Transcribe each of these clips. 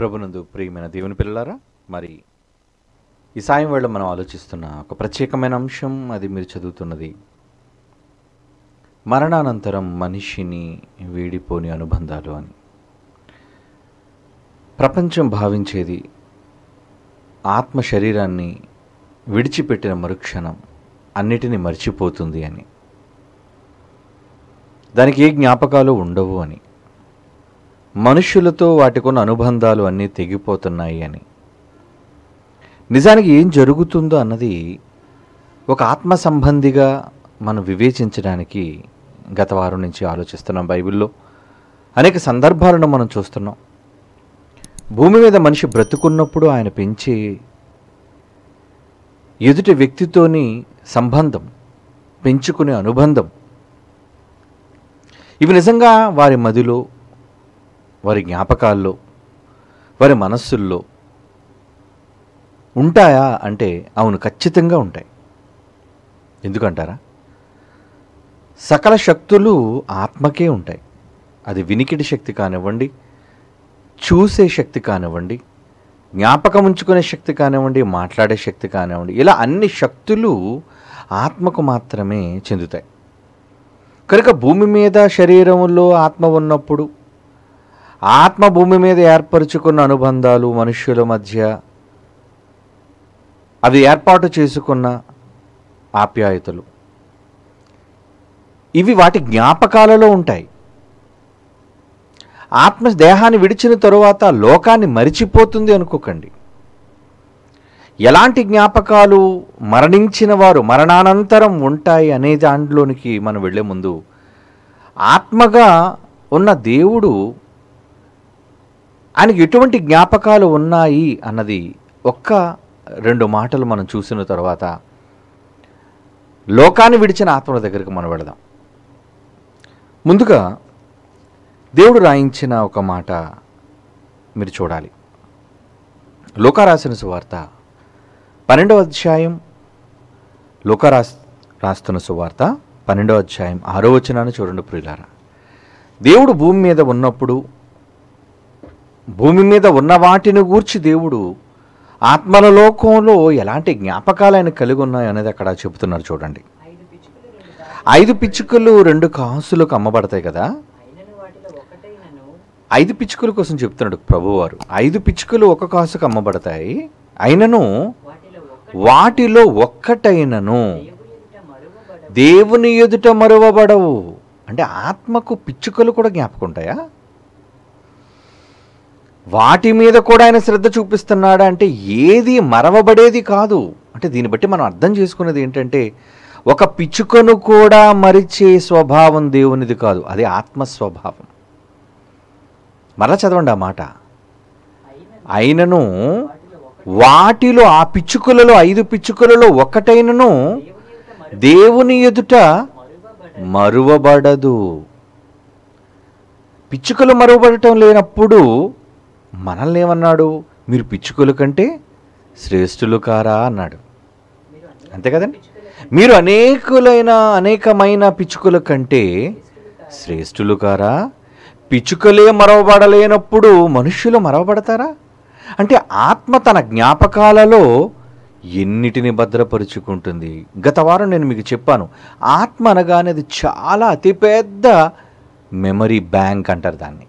ప్రభునందు ప్రియమైన దేవుని పిల్లలారా మరి ఈ సాయం వేళ మనం ఆలోచిస్తున్న ఒక ప్రత్యేకమైన అంశం అది మీరు చదువుతున్నది మరణానంతరం మనిషిని వీడిపోని అనుబంధాలు అని ప్రపంచం భావించేది ఆత్మ శరీరాన్ని విడిచిపెట్టిన మరుక్షణం అన్నిటినీ మర్చిపోతుంది అని దానికి ఏ జ్ఞాపకాలు ఉండవు అని మనుషులతో వాటికున్న అనుబంధాలు అన్నీ తెగిపోతున్నాయి అని నిజానికి ఏం జరుగుతుందో అన్నది ఒక ఆత్మ సంబంధిగా మనం వివేచించడానికి గత వారం నుంచి ఆలోచిస్తున్నాం బైబిల్లో అనేక సందర్భాలను మనం చూస్తున్నాం భూమి మీద మనిషి బ్రతుకున్నప్పుడు ఆయన పెంచి ఎదుటి వ్యక్తితోని సంబంధం పెంచుకునే అనుబంధం ఇవి నిజంగా వారి మదిలో వారి జ్ఞాపకాల్లో వారి మనస్సుల్లో ఉంటాయా అంటే అవును ఖచ్చితంగా ఉంటాయి ఎందుకంటారా సకల శక్తులు ఆత్మకే ఉంటాయి అది వినికిడి శక్తి కానివ్వండి చూసే శక్తి కానివ్వండి జ్ఞాపకం ఉంచుకునే శక్తి కానివ్వండి మాట్లాడే శక్తి కానివ్వండి ఇలా అన్ని శక్తులు ఆత్మకు మాత్రమే చెందుతాయి కనుక భూమి మీద శరీరంలో ఆత్మ ఉన్నప్పుడు ఆత్మ భూమి మీద ఏర్పరచుకున్న అనుబంధాలు మనుష్యుల మధ్య అవి ఏర్పాటు చేసుకున్న ఆప్యాయతలు ఇవి వాటి జ్ఞాపకాలలో ఉంటాయి ఆత్మ దేహాన్ని విడిచిన తరువాత లోకాన్ని మరిచిపోతుంది అనుకోకండి ఎలాంటి జ్ఞాపకాలు మరణించిన వారు మరణానంతరం ఉంటాయి అనే దాంట్లోనికి మనం వెళ్ళే ముందు ఆత్మగా ఉన్న దేవుడు ఆయనకు ఎటువంటి జ్ఞాపకాలు ఉన్నాయి అన్నది ఒక్క రెండు మాటలు మనం చూసిన తర్వాత లోకాన్ని విడిచిన ఆత్మల దగ్గరికి మనం వెళదాం ముందుగా దేవుడు రాయించిన ఒక మాట మీరు చూడాలి లోకారాసిన రాసిన సువార్త పన్నెండవ అధ్యాయం లోకా రాస్ రాస్తున్న సువార్త పన్నెండవ అధ్యాయం ఆరో వచనాన్ని చూడండి ప్రియులారా దేవుడు భూమి మీద ఉన్నప్పుడు భూమి మీద ఉన్న వాటిని గూర్చి దేవుడు ఆత్మల లోకంలో ఎలాంటి జ్ఞాపకాలు ఆయన కలిగి ఉన్నాయి అనేది అక్కడ చెబుతున్నారు చూడండి ఐదు పిచ్చుకలు రెండు కాసులకు అమ్మబడతాయి కదా ఐదు పిచ్చుకల కోసం చెప్తున్నాడు ప్రభువారు ఐదు పిచ్చుకలు ఒక కాసుకు అమ్మబడతాయి అయినను వాటిలో ఒక్కటైనను దేవుని ఎదుట మరువబడవు అంటే ఆత్మకు పిచ్చుకలు కూడా జ్ఞాపకం ఉంటాయా వాటి మీద కూడా ఆయన శ్రద్ధ చూపిస్తున్నాడా అంటే ఏది మరవబడేది కాదు అంటే దీన్ని బట్టి మనం అర్థం చేసుకునేది ఏంటంటే ఒక పిచ్చుకను కూడా మరిచే స్వభావం దేవునిది కాదు అది ఆత్మస్వభావం మరలా చదవండి ఆ మాట అయినను వాటిలో ఆ పిచ్చుకలలో ఐదు పిచ్చుకలలో ఒకటైనను దేవుని ఎదుట మరువబడదు పిచ్చుకలు మరువబడటం లేనప్పుడు మనల్ని ఏమన్నాడు మీరు పిచ్చుకలు కంటే శ్రేష్ఠులు కారా అన్నాడు అంతే కదండి మీరు అనేకులైన అనేకమైన పిచ్చుకల కంటే శ్రేష్ఠులు కారా పిచ్చుకలే మరవబడలేనప్పుడు మనుష్యులు మరవబడతారా అంటే ఆత్మ తన జ్ఞాపకాలలో ఎన్నిటిని భద్రపరుచుకుంటుంది గత వారం నేను మీకు చెప్పాను ఆత్మ అనగానేది చాలా అతిపెద్ద మెమరీ బ్యాంక్ అంటారు దాన్ని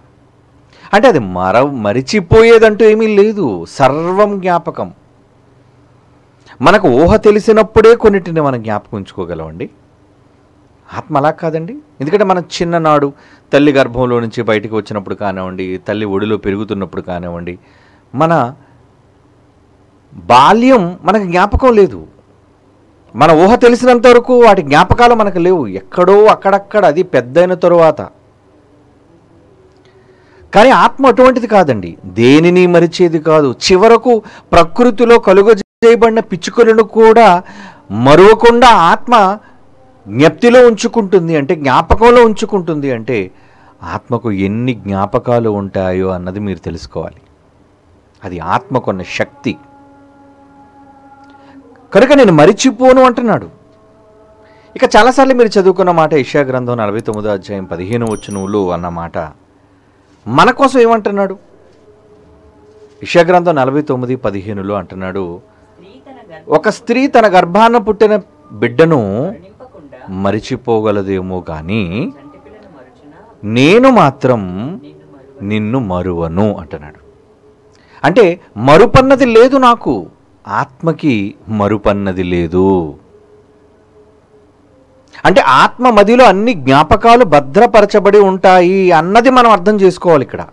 అంటే అది మర మరిచిపోయేదంటూ ఏమీ లేదు సర్వం జ్ఞాపకం మనకు ఊహ తెలిసినప్పుడే కొన్నిటిని మనం జ్ఞాపకం ఉంచుకోగలమండి ఆత్మ అలా కాదండి ఎందుకంటే మన చిన్ననాడు తల్లి గర్భంలో నుంచి బయటకు వచ్చినప్పుడు కానివ్వండి తల్లి ఒడిలో పెరుగుతున్నప్పుడు కానివ్వండి మన బాల్యం మనకు జ్ఞాపకం లేదు మన ఊహ తెలిసినంత వరకు వాటి జ్ఞాపకాలు మనకు లేవు ఎక్కడో అక్కడక్కడ అది పెద్దయిన తరువాత కానీ ఆత్మ అటువంటిది కాదండి దేనిని మరిచేది కాదు చివరకు ప్రకృతిలో కలుగజేయబడిన పిచ్చుకలను కూడా మరువకుండా ఆత్మ జ్ఞప్తిలో ఉంచుకుంటుంది అంటే జ్ఞాపకంలో ఉంచుకుంటుంది అంటే ఆత్మకు ఎన్ని జ్ఞాపకాలు ఉంటాయో అన్నది మీరు తెలుసుకోవాలి అది ఆత్మకున్న శక్తి కనుక నేను మరిచిపోను అంటున్నాడు ఇక చాలాసార్లు మీరు చదువుకున్న మాట ఇషా గ్రంథం నలభై తొమ్మిదో అధ్యాయం పదిహేను వచ్చునువులు అన్న అన్నమాట మన కోసం ఏమంటున్నాడు విషయగ్రంథం నలభై తొమ్మిది పదిహేనులో అంటున్నాడు ఒక స్త్రీ తన గర్భాన పుట్టిన బిడ్డను మరిచిపోగలదేమో కానీ నేను మాత్రం నిన్ను మరువను అంటున్నాడు అంటే మరుపన్నది లేదు నాకు ఆత్మకి మరుపన్నది లేదు అంటే ఆత్మ మదిలో అన్ని జ్ఞాపకాలు భద్రపరచబడి ఉంటాయి అన్నది మనం అర్థం చేసుకోవాలి ఇక్కడ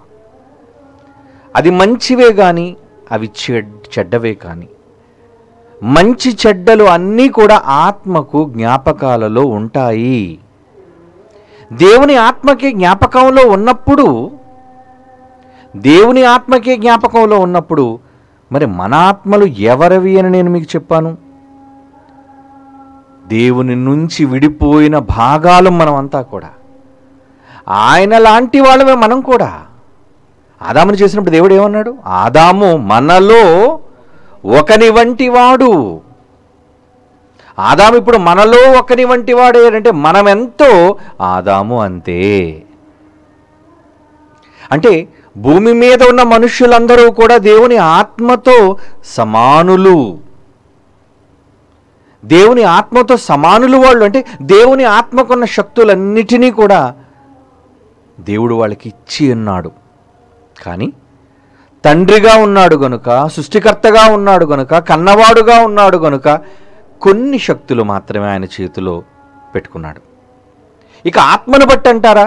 అది మంచివే కానీ అవి చెడ్డవే కానీ మంచి చెడ్డలు అన్నీ కూడా ఆత్మకు జ్ఞాపకాలలో ఉంటాయి దేవుని ఆత్మకే జ్ఞాపకంలో ఉన్నప్పుడు దేవుని ఆత్మకే జ్ఞాపకంలో ఉన్నప్పుడు మరి మన ఆత్మలు ఎవరవి అని నేను మీకు చెప్పాను దేవుని నుంచి విడిపోయిన భాగాలు మనమంతా కూడా ఆయన లాంటి వాళ్ళమే మనం కూడా ఆదాముని చేసినప్పుడు దేవుడు ఏమన్నాడు ఆదాము మనలో ఒకని వంటి వాడు ఆదాము ఇప్పుడు మనలో ఒకని వంటి వాడు ఏంటంటే మనం ఎంతో ఆదాము అంతే అంటే భూమి మీద ఉన్న మనుషులందరూ కూడా దేవుని ఆత్మతో సమానులు దేవుని ఆత్మతో సమానులు వాళ్ళు అంటే దేవుని ఆత్మకున్న శక్తులన్నిటినీ కూడా దేవుడు వాళ్ళకి ఇచ్చి ఉన్నాడు కానీ తండ్రిగా ఉన్నాడు గనుక సృష్టికర్తగా ఉన్నాడు గనుక కన్నవాడుగా ఉన్నాడు గనుక కొన్ని శక్తులు మాత్రమే ఆయన చేతిలో పెట్టుకున్నాడు ఇక ఆత్మను బట్టి అంటారా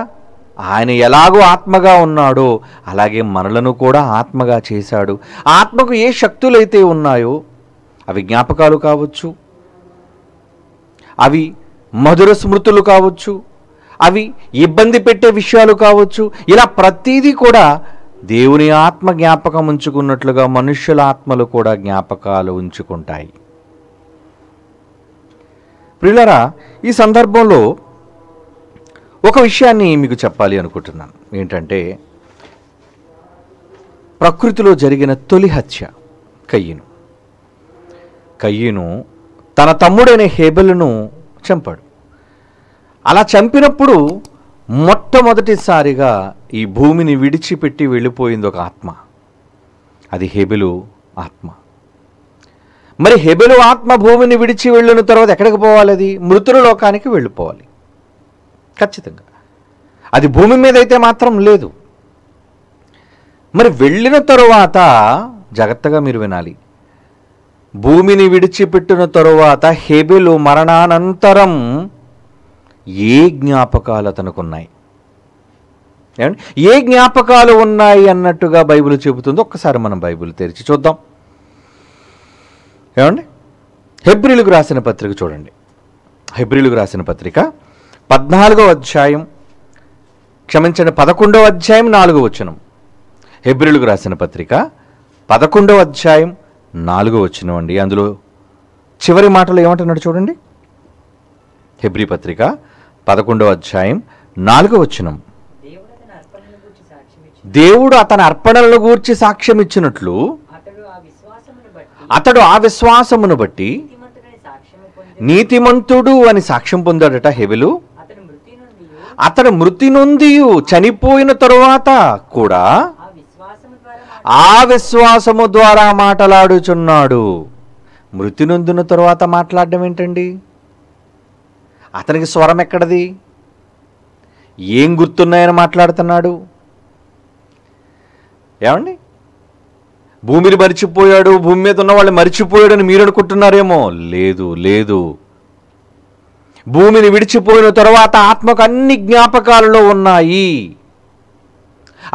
ఆయన ఎలాగో ఆత్మగా ఉన్నాడో అలాగే మనలను కూడా ఆత్మగా చేశాడు ఆత్మకు ఏ శక్తులైతే ఉన్నాయో అవి జ్ఞాపకాలు కావచ్చు అవి మధుర స్మృతులు కావచ్చు అవి ఇబ్బంది పెట్టే విషయాలు కావచ్చు ఇలా ప్రతీదీ కూడా దేవుని ఆత్మ జ్ఞాపకం ఉంచుకున్నట్లుగా మనుష్యుల ఆత్మలు కూడా జ్ఞాపకాలు ఉంచుకుంటాయి ప్రిలరా ఈ సందర్భంలో ఒక విషయాన్ని మీకు చెప్పాలి అనుకుంటున్నాను ఏంటంటే ప్రకృతిలో జరిగిన తొలి హత్య కయ్యను కయ్యను తన తమ్ముడైన హేబెల్ను చంపాడు అలా చంపినప్పుడు మొట్టమొదటిసారిగా ఈ భూమిని విడిచిపెట్టి వెళ్ళిపోయింది ఒక ఆత్మ అది హెబెలు ఆత్మ మరి హెబెలు ఆత్మ భూమిని విడిచి వెళ్ళిన తర్వాత ఎక్కడికి పోవాలి అది మృతుల లోకానికి వెళ్ళిపోవాలి ఖచ్చితంగా అది భూమి మీద అయితే మాత్రం లేదు మరి వెళ్ళిన తరువాత జాగ్రత్తగా మీరు వినాలి భూమిని విడిచిపెట్టిన తరువాత హెబెలు మరణానంతరం ఏ జ్ఞాపకాలు అతనుకున్నాయి ఏ జ్ఞాపకాలు ఉన్నాయి అన్నట్టుగా బైబిల్ చెబుతుందో ఒక్కసారి మనం బైబిల్ తెరిచి చూద్దాం ఏమండి హెబ్రిలకు రాసిన పత్రిక చూడండి హెబ్రిలకు రాసిన పత్రిక పద్నాలుగో అధ్యాయం క్షమించండి పదకొండవ అధ్యాయం నాలుగో వచనం హెబ్రిలకు రాసిన పత్రిక పదకొండవ అధ్యాయం నాలుగో వచ్చినం అండి అందులో చివరి మాటలు ఏమంటున్నాడు చూడండి హెబ్రి పత్రిక పదకొండవ అధ్యాయం నాలుగవ వచ్చినం దేవుడు అతని అర్పణలను గూర్చి సాక్ష్యం ఇచ్చినట్లు అతడు ఆ విశ్వాసమును బట్టి నీతిమంతుడు అని సాక్ష్యం పొందాడట హెబెలు అతడు మృతి నొంది చనిపోయిన తరువాత కూడా ఆ విశ్వాసము ద్వారా మాట్లాడుచున్నాడు మృతి నొందిన తరువాత మాట్లాడడం ఏంటండి అతనికి స్వరం ఎక్కడది ఏం గుర్తున్నాయని మాట్లాడుతున్నాడు ఏమండి భూమిని మరిచిపోయాడు భూమి మీద ఉన్న వాళ్ళు మరిచిపోయాడు అని మీరు అనుకుంటున్నారేమో లేదు లేదు భూమిని విడిచిపోయిన తర్వాత ఆత్మకు అన్ని జ్ఞాపకాలలో ఉన్నాయి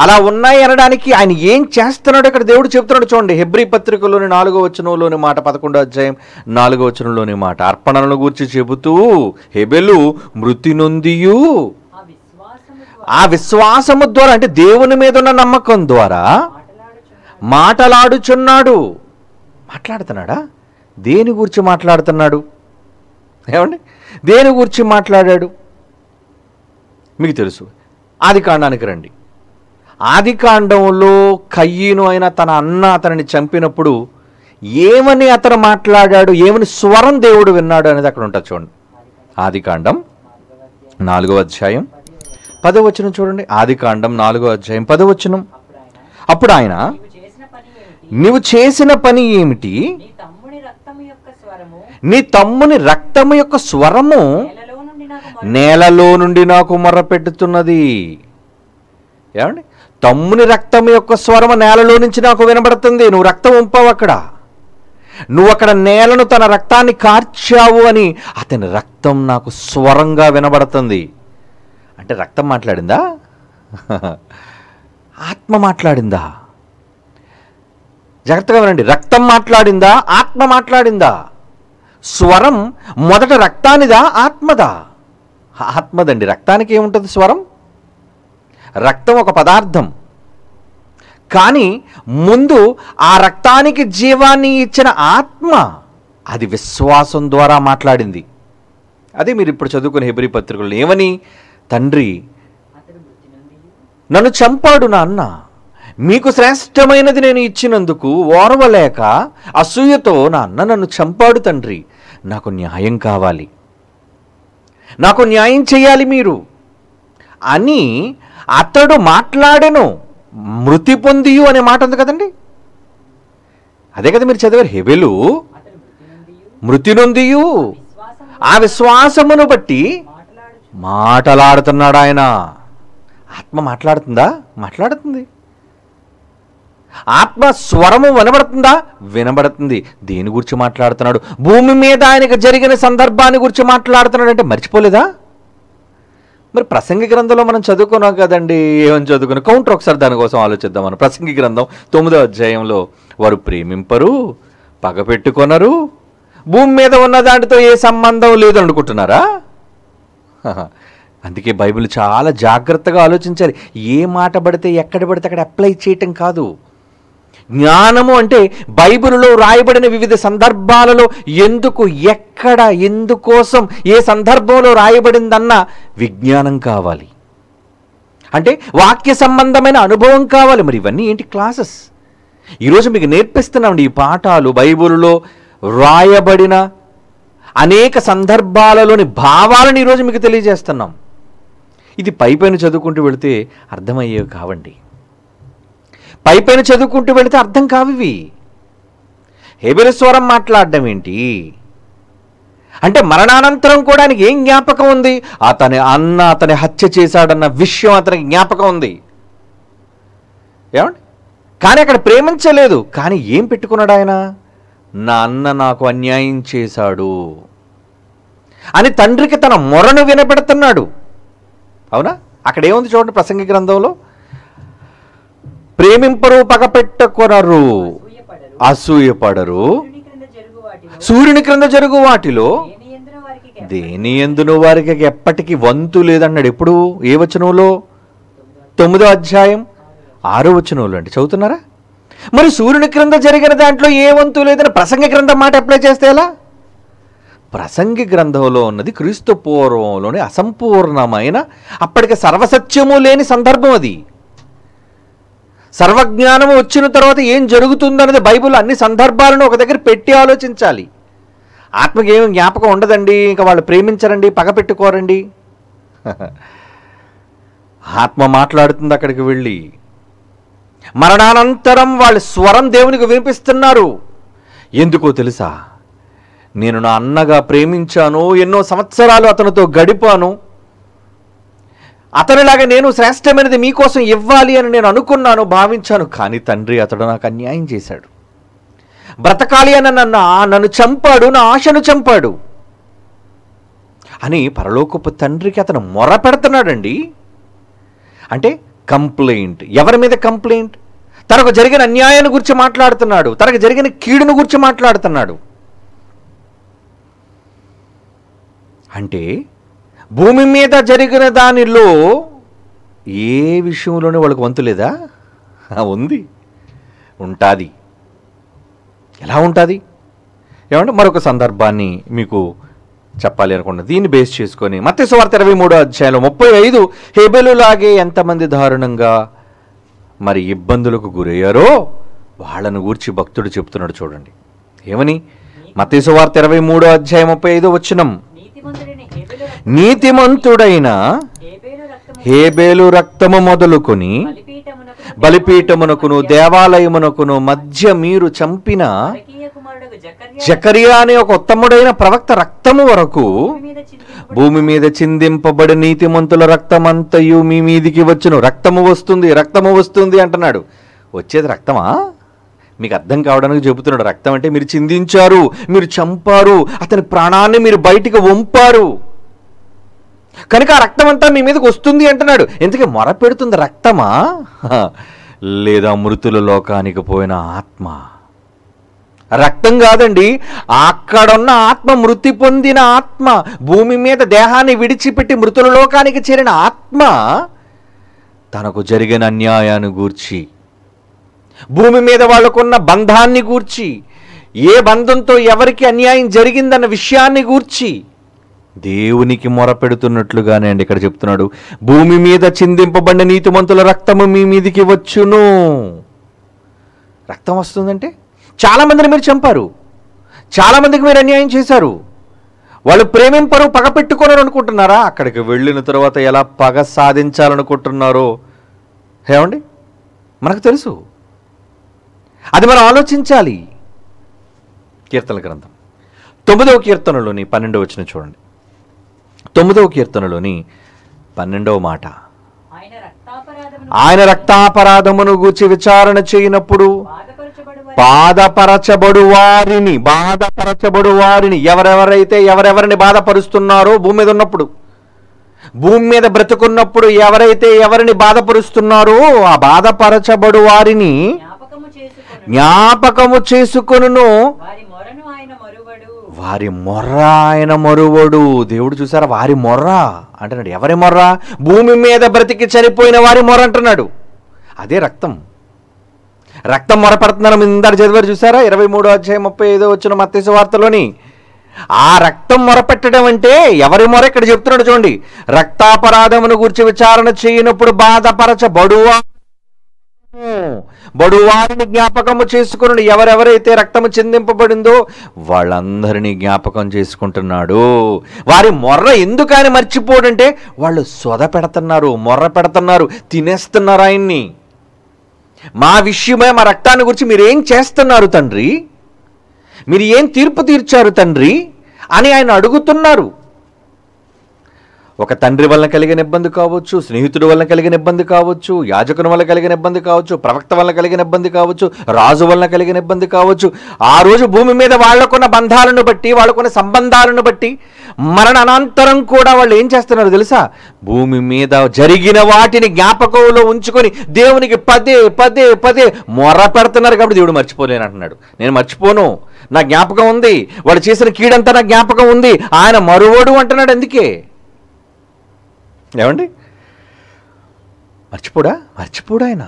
అలా ఉన్నాయి అనడానికి ఆయన ఏం చేస్తున్నాడు ఇక్కడ దేవుడు చెప్తున్నాడు చూడండి హెబ్రి పత్రికలోని నాలుగో వచనంలోని మాట పదకొండో అధ్యాయం నాలుగో వచనంలోని మాట అర్పణలను గురించి చెబుతూ హెబెలు మృతి నొందియు ఆ విశ్వాసము ద్వారా అంటే దేవుని మీద ఉన్న నమ్మకం ద్వారా మాటలాడుచున్నాడు మాట్లాడుతున్నాడా దేని గురించి మాట్లాడుతున్నాడు ఏమండి దేని గురించి మాట్లాడాడు మీకు తెలుసు ఆది కాండానికి రండి ఆదికాండంలో కయ్యను అయిన తన అన్న అతనిని చంపినప్పుడు ఏమని అతను మాట్లాడాడు ఏమని స్వరం దేవుడు విన్నాడు అనేది అక్కడ ఉంటుంది చూడండి ఆదికాండం నాలుగో అధ్యాయం పదవచనం చూడండి ఆదికాండం నాలుగో అధ్యాయం పదవచనం అప్పుడు ఆయన నువ్వు చేసిన పని ఏమిటి నీ తమ్ముని రక్తము యొక్క స్వరము నేలలో నుండి నాకు మొర్ర పెట్టుతున్నది ఏమండి తమ్ముని రక్తం యొక్క స్వరము నేలలో నుంచి నాకు వినబడుతుంది నువ్వు రక్తం ఉంపావు అక్కడ నువ్వు అక్కడ నేలను తన రక్తాన్ని కార్చావు అని అతని రక్తం నాకు స్వరంగా వినబడుతుంది అంటే రక్తం మాట్లాడిందా ఆత్మ మాట్లాడిందా జాగ్రత్తగా వినండి రక్తం మాట్లాడిందా ఆత్మ మాట్లాడిందా స్వరం మొదట రక్తానిదా ఆత్మదా ఆత్మదండి రక్తానికి ఏముంటుంది స్వరం రక్తం ఒక పదార్థం కానీ ముందు ఆ రక్తానికి జీవాన్ని ఇచ్చిన ఆత్మ అది విశ్వాసం ద్వారా మాట్లాడింది అదే మీరు ఇప్పుడు చదువుకుని హెబ్రి పత్రికలు ఏమని తండ్రి నన్ను చంపాడు నా అన్న మీకు శ్రేష్టమైనది నేను ఇచ్చినందుకు ఓర్వలేక అసూయతో నా అన్న నన్ను చంపాడు తండ్రి నాకు న్యాయం కావాలి నాకు న్యాయం చేయాలి మీరు అని అతడు మాట్లాడెను మృతి పొందియు అనే మాట ఉంది కదండి అదే కదా మీరు చదివారు హెబెలు మృతి నొందియు ఆ విశ్వాసమును బట్టి మాటలాడుతున్నాడు ఆయన ఆత్మ మాట్లాడుతుందా మాట్లాడుతుంది ఆత్మ స్వరము వినబడుతుందా వినబడుతుంది దేని గురించి మాట్లాడుతున్నాడు భూమి మీద ఆయనకు జరిగిన సందర్భాన్ని గురించి మాట్లాడుతున్నాడు అంటే మర్చిపోలేదా మరి ప్రసంగి గ్రంథంలో మనం చదువుకున్నాం కదండి ఏమని చదువుకున్నాం కౌంటర్ ఒకసారి దానికోసం ఆలోచిద్దాం మనం ప్రసంగి గ్రంథం తొమ్మిదో అధ్యాయంలో వారు ప్రేమింపరు పగ పెట్టుకొనరు భూమి మీద ఉన్న దాంట్తో ఏ సంబంధం లేదు అనుకుంటున్నారా అందుకే బైబిల్ చాలా జాగ్రత్తగా ఆలోచించాలి ఏ మాట పడితే ఎక్కడ పడితే అక్కడ అప్లై చేయటం కాదు జ్ఞానము అంటే బైబిల్లో రాయబడిన వివిధ సందర్భాలలో ఎందుకు ఎక్కడ ఎందుకోసం ఏ సందర్భంలో రాయబడిందన్న విజ్ఞానం కావాలి అంటే వాక్య సంబంధమైన అనుభవం కావాలి మరి ఇవన్నీ ఏంటి క్లాసెస్ ఈరోజు మీకు నేర్పిస్తున్నామండి ఈ పాఠాలు బైబిల్లో రాయబడిన అనేక సందర్భాలలోని భావాలను ఈరోజు మీకు తెలియజేస్తున్నాం ఇది పైపైన చదువుకుంటూ వెళితే అర్థమయ్యేవి కావండి పై పైన చదువుకుంటూ వెళితే అర్థం కావివి హెబిరి స్వరం మాట్లాడడం ఏంటి అంటే మరణానంతరం కూడా ఆయనకి ఏం జ్ఞాపకం ఉంది అతని అన్న అతని హత్య చేశాడన్న విషయం అతనికి జ్ఞాపకం ఉంది ఏమండి కానీ అక్కడ ప్రేమించలేదు కానీ ఏం పెట్టుకున్నాడు ఆయన నా అన్న నాకు అన్యాయం చేశాడు అని తండ్రికి తన మొరను వినపెడుతున్నాడు అవునా అక్కడ ఏముంది చూడండి ప్రసంగి గ్రంథంలో ప్రేమింపరు పగపెట్టకొనరు అసూయపడరు సూర్యుని క్రింద జరుగు వాటిలో దేని ఎందున వారికి ఎప్పటికీ వంతు లేదన్నాడు ఎప్పుడు ఏ వచనంలో తొమ్మిదో అధ్యాయం ఆరో వచనంలో అండి చదువుతున్నారా మరి సూర్యుని క్రింద జరిగిన దాంట్లో ఏ వంతు లేదని ప్రసంగ గ్రంథం మాట అప్లై చేస్తే ఎలా ప్రసంగి గ్రంథంలో ఉన్నది క్రీస్తు పూర్వంలోని అసంపూర్ణమైన అప్పటికి సర్వసత్యము లేని సందర్భం అది సర్వజ్ఞానం వచ్చిన తర్వాత ఏం జరుగుతుందన్నది బైబుల్ అన్ని సందర్భాలను ఒక దగ్గర పెట్టి ఆలోచించాలి ఆత్మకి ఏమి జ్ఞాపకం ఉండదండి ఇంకా వాళ్ళు ప్రేమించరండి పగ పెట్టుకోరండి ఆత్మ మాట్లాడుతుంది అక్కడికి వెళ్ళి మరణానంతరం వాళ్ళ స్వరం దేవునికి వినిపిస్తున్నారు ఎందుకో తెలుసా నేను నా అన్నగా ప్రేమించాను ఎన్నో సంవత్సరాలు అతనితో గడిపాను అతనిలాగా నేను శ్రేష్టమైనది మీకోసం ఇవ్వాలి అని నేను అనుకున్నాను భావించాను కానీ తండ్రి అతడు నాకు అన్యాయం చేశాడు బ్రతకాలి అని నన్ను నన్ను చంపాడు నా ఆశను చంపాడు అని పరలోకపు తండ్రికి అతను మొర పెడుతున్నాడండి అంటే కంప్లైంట్ ఎవరి మీద కంప్లైంట్ తనకు జరిగిన అన్యాయాన్ని గురించి మాట్లాడుతున్నాడు తనకు జరిగిన కీడును గురించి మాట్లాడుతున్నాడు అంటే భూమి మీద జరిగిన దానిలో ఏ విషయంలోనూ వాళ్ళకి వంతు లేదా ఉంది ఉంటుంది ఎలా ఉంటుంది ఏమంటే మరొక సందర్భాన్ని మీకు చెప్పాలి అనుకున్న దీన్ని బేస్ చేసుకొని మత్స్యవార్త ఇరవై మూడో అధ్యాయంలో ముప్పై ఐదు హెబెలులాగే ఎంతమంది దారుణంగా మరి ఇబ్బందులకు గురయ్యారో వాళ్ళను గూర్చి భక్తుడు చెప్తున్నాడు చూడండి ఏమని మత్స్యవార్త ఇరవై మూడో అధ్యాయం ముప్పై ఐదో వచ్చినం నీతిమంతుడైన హేబేలు రక్తము మొదలుకొని బలిపీఠమునకును దేవాలయమునకును మధ్య మీరు చంపిన జకరియా అనే ఒక ఉత్తముడైన ప్రవక్త రక్తము వరకు భూమి మీద చిందింపబడి నీతిమంతుల రక్తమంతయు మీ మీదికి వచ్చును రక్తము వస్తుంది రక్తము వస్తుంది అంటున్నాడు వచ్చేది రక్తమా మీకు అర్థం కావడానికి చెబుతున్నాడు రక్తం అంటే మీరు చిందించారు మీరు చంపారు అతని ప్రాణాన్ని మీరు బయటికి వంపారు కనుక ఆ రక్తం అంతా మీ మీదకి వస్తుంది అంటున్నాడు ఎందుకే మొర పెడుతుంది రక్తమా లేదా మృతుల లోకానికి పోయిన ఆత్మ రక్తం కాదండి అక్కడున్న ఆత్మ మృతి పొందిన ఆత్మ భూమి మీద దేహాన్ని విడిచిపెట్టి మృతుల లోకానికి చేరిన ఆత్మ తనకు జరిగిన అన్యాయాన్ని గూర్చి భూమి మీద వాళ్ళకున్న బంధాన్ని గూర్చి ఏ బంధంతో ఎవరికి అన్యాయం జరిగిందన్న విషయాన్ని గూర్చి దేవునికి మొరపెడుతున్నట్లుగానే అండి ఇక్కడ చెప్తున్నాడు భూమి మీద చిందింపబడిన నీతిమంతుల రక్తము మీ మీదికి వచ్చును రక్తం వస్తుందంటే చాలామందిని మీరు చంపారు చాలామందికి మీరు అన్యాయం చేశారు వాళ్ళు ప్రేమింపరు పగ పెట్టుకోరు అనుకుంటున్నారా అక్కడికి వెళ్ళిన తర్వాత ఎలా పగ సాధించాలనుకుంటున్నారో ఏమండి మనకు తెలుసు అది మనం ఆలోచించాలి కీర్తన గ్రంథం తొమ్మిదవ కీర్తనలోని పన్నెండవ వచ్చిన చూడండి తొమ్మిదవ కీర్తనలోని పన్నెండవ మాట ఆయన రక్తాపరాధమును గూర్చి విచారణ చేయనప్పుడు బాధపరచబడు వారిని బాధపరచబడు వారిని ఎవరెవరైతే ఎవరెవరిని బాధపరుస్తున్నారో భూమి మీద ఉన్నప్పుడు భూమి మీద బ్రతుకున్నప్పుడు ఎవరైతే ఎవరిని బాధపరుస్తున్నారో ఆ బాధపరచబడు వారిని జ్ఞాపకము చేసుకును వారి మొర్ర ఆయన మరువడు దేవుడు చూసారా వారి మొర్ర అంటున్నాడు ఎవరి మొర్ర భూమి మీద బ్రతికి చనిపోయిన వారి మొర్ర అంటున్నాడు అదే రక్తం రక్తం మొరపెడుతున్నారు ఇందరు చదివారు చూసారా ఇరవై మూడో అధ్యాయం ముప్పై ఐదో వచ్చిన మత్స్య వార్తలోని ఆ రక్తం మొరపెట్టడం అంటే ఎవరి మొర ఇక్కడ చెప్తున్నాడు చూడండి రక్తాపరాధమును గురించి విచారణ చేయనప్పుడు బాధపరచబడువా బడువారిని జ్ఞాపకము చేసుకుని ఎవరెవరైతే రక్తము చెందింపబడిందో వాళ్ళందరినీ జ్ఞాపకం చేసుకుంటున్నాడు వారి మొర్ర ఎందుకని మర్చిపోడంటే వాళ్ళు సొద పెడుతున్నారు మొర్ర పెడుతున్నారు తినేస్తున్నారు ఆయన్ని మా విషయమే మా రక్తాన్ని గురించి మీరేం చేస్తున్నారు తండ్రి మీరు ఏం తీర్పు తీర్చారు తండ్రి అని ఆయన అడుగుతున్నారు ఒక తండ్రి వల్ల కలిగిన ఇబ్బంది కావచ్చు స్నేహితుడి వల్ల కలిగిన ఇబ్బంది కావచ్చు యాజకుని వల్ల కలిగిన ఇబ్బంది కావచ్చు ప్రవక్త వల్ల కలిగిన ఇబ్బంది కావచ్చు రాజు వల్ల కలిగిన ఇబ్బంది కావచ్చు ఆ రోజు భూమి మీద వాళ్ళకున్న బంధాలను బట్టి వాళ్ళకున్న సంబంధాలను బట్టి మరణ అనంతరం కూడా వాళ్ళు ఏం చేస్తున్నారు తెలుసా భూమి మీద జరిగిన వాటిని జ్ఞాపకంలో ఉంచుకొని దేవునికి పదే పదే పదే మొర పెడుతున్నారు కాబట్టి దేవుడు మర్చిపోలేను అంటున్నాడు నేను మర్చిపోను నా జ్ఞాపకం ఉంది వాళ్ళు చేసిన కీడంతా నా జ్ఞాపకం ఉంది ఆయన మరువోడు అంటున్నాడు అందుకే ఏమండి మర్చిపోడా మర్చిపోడా ఆయన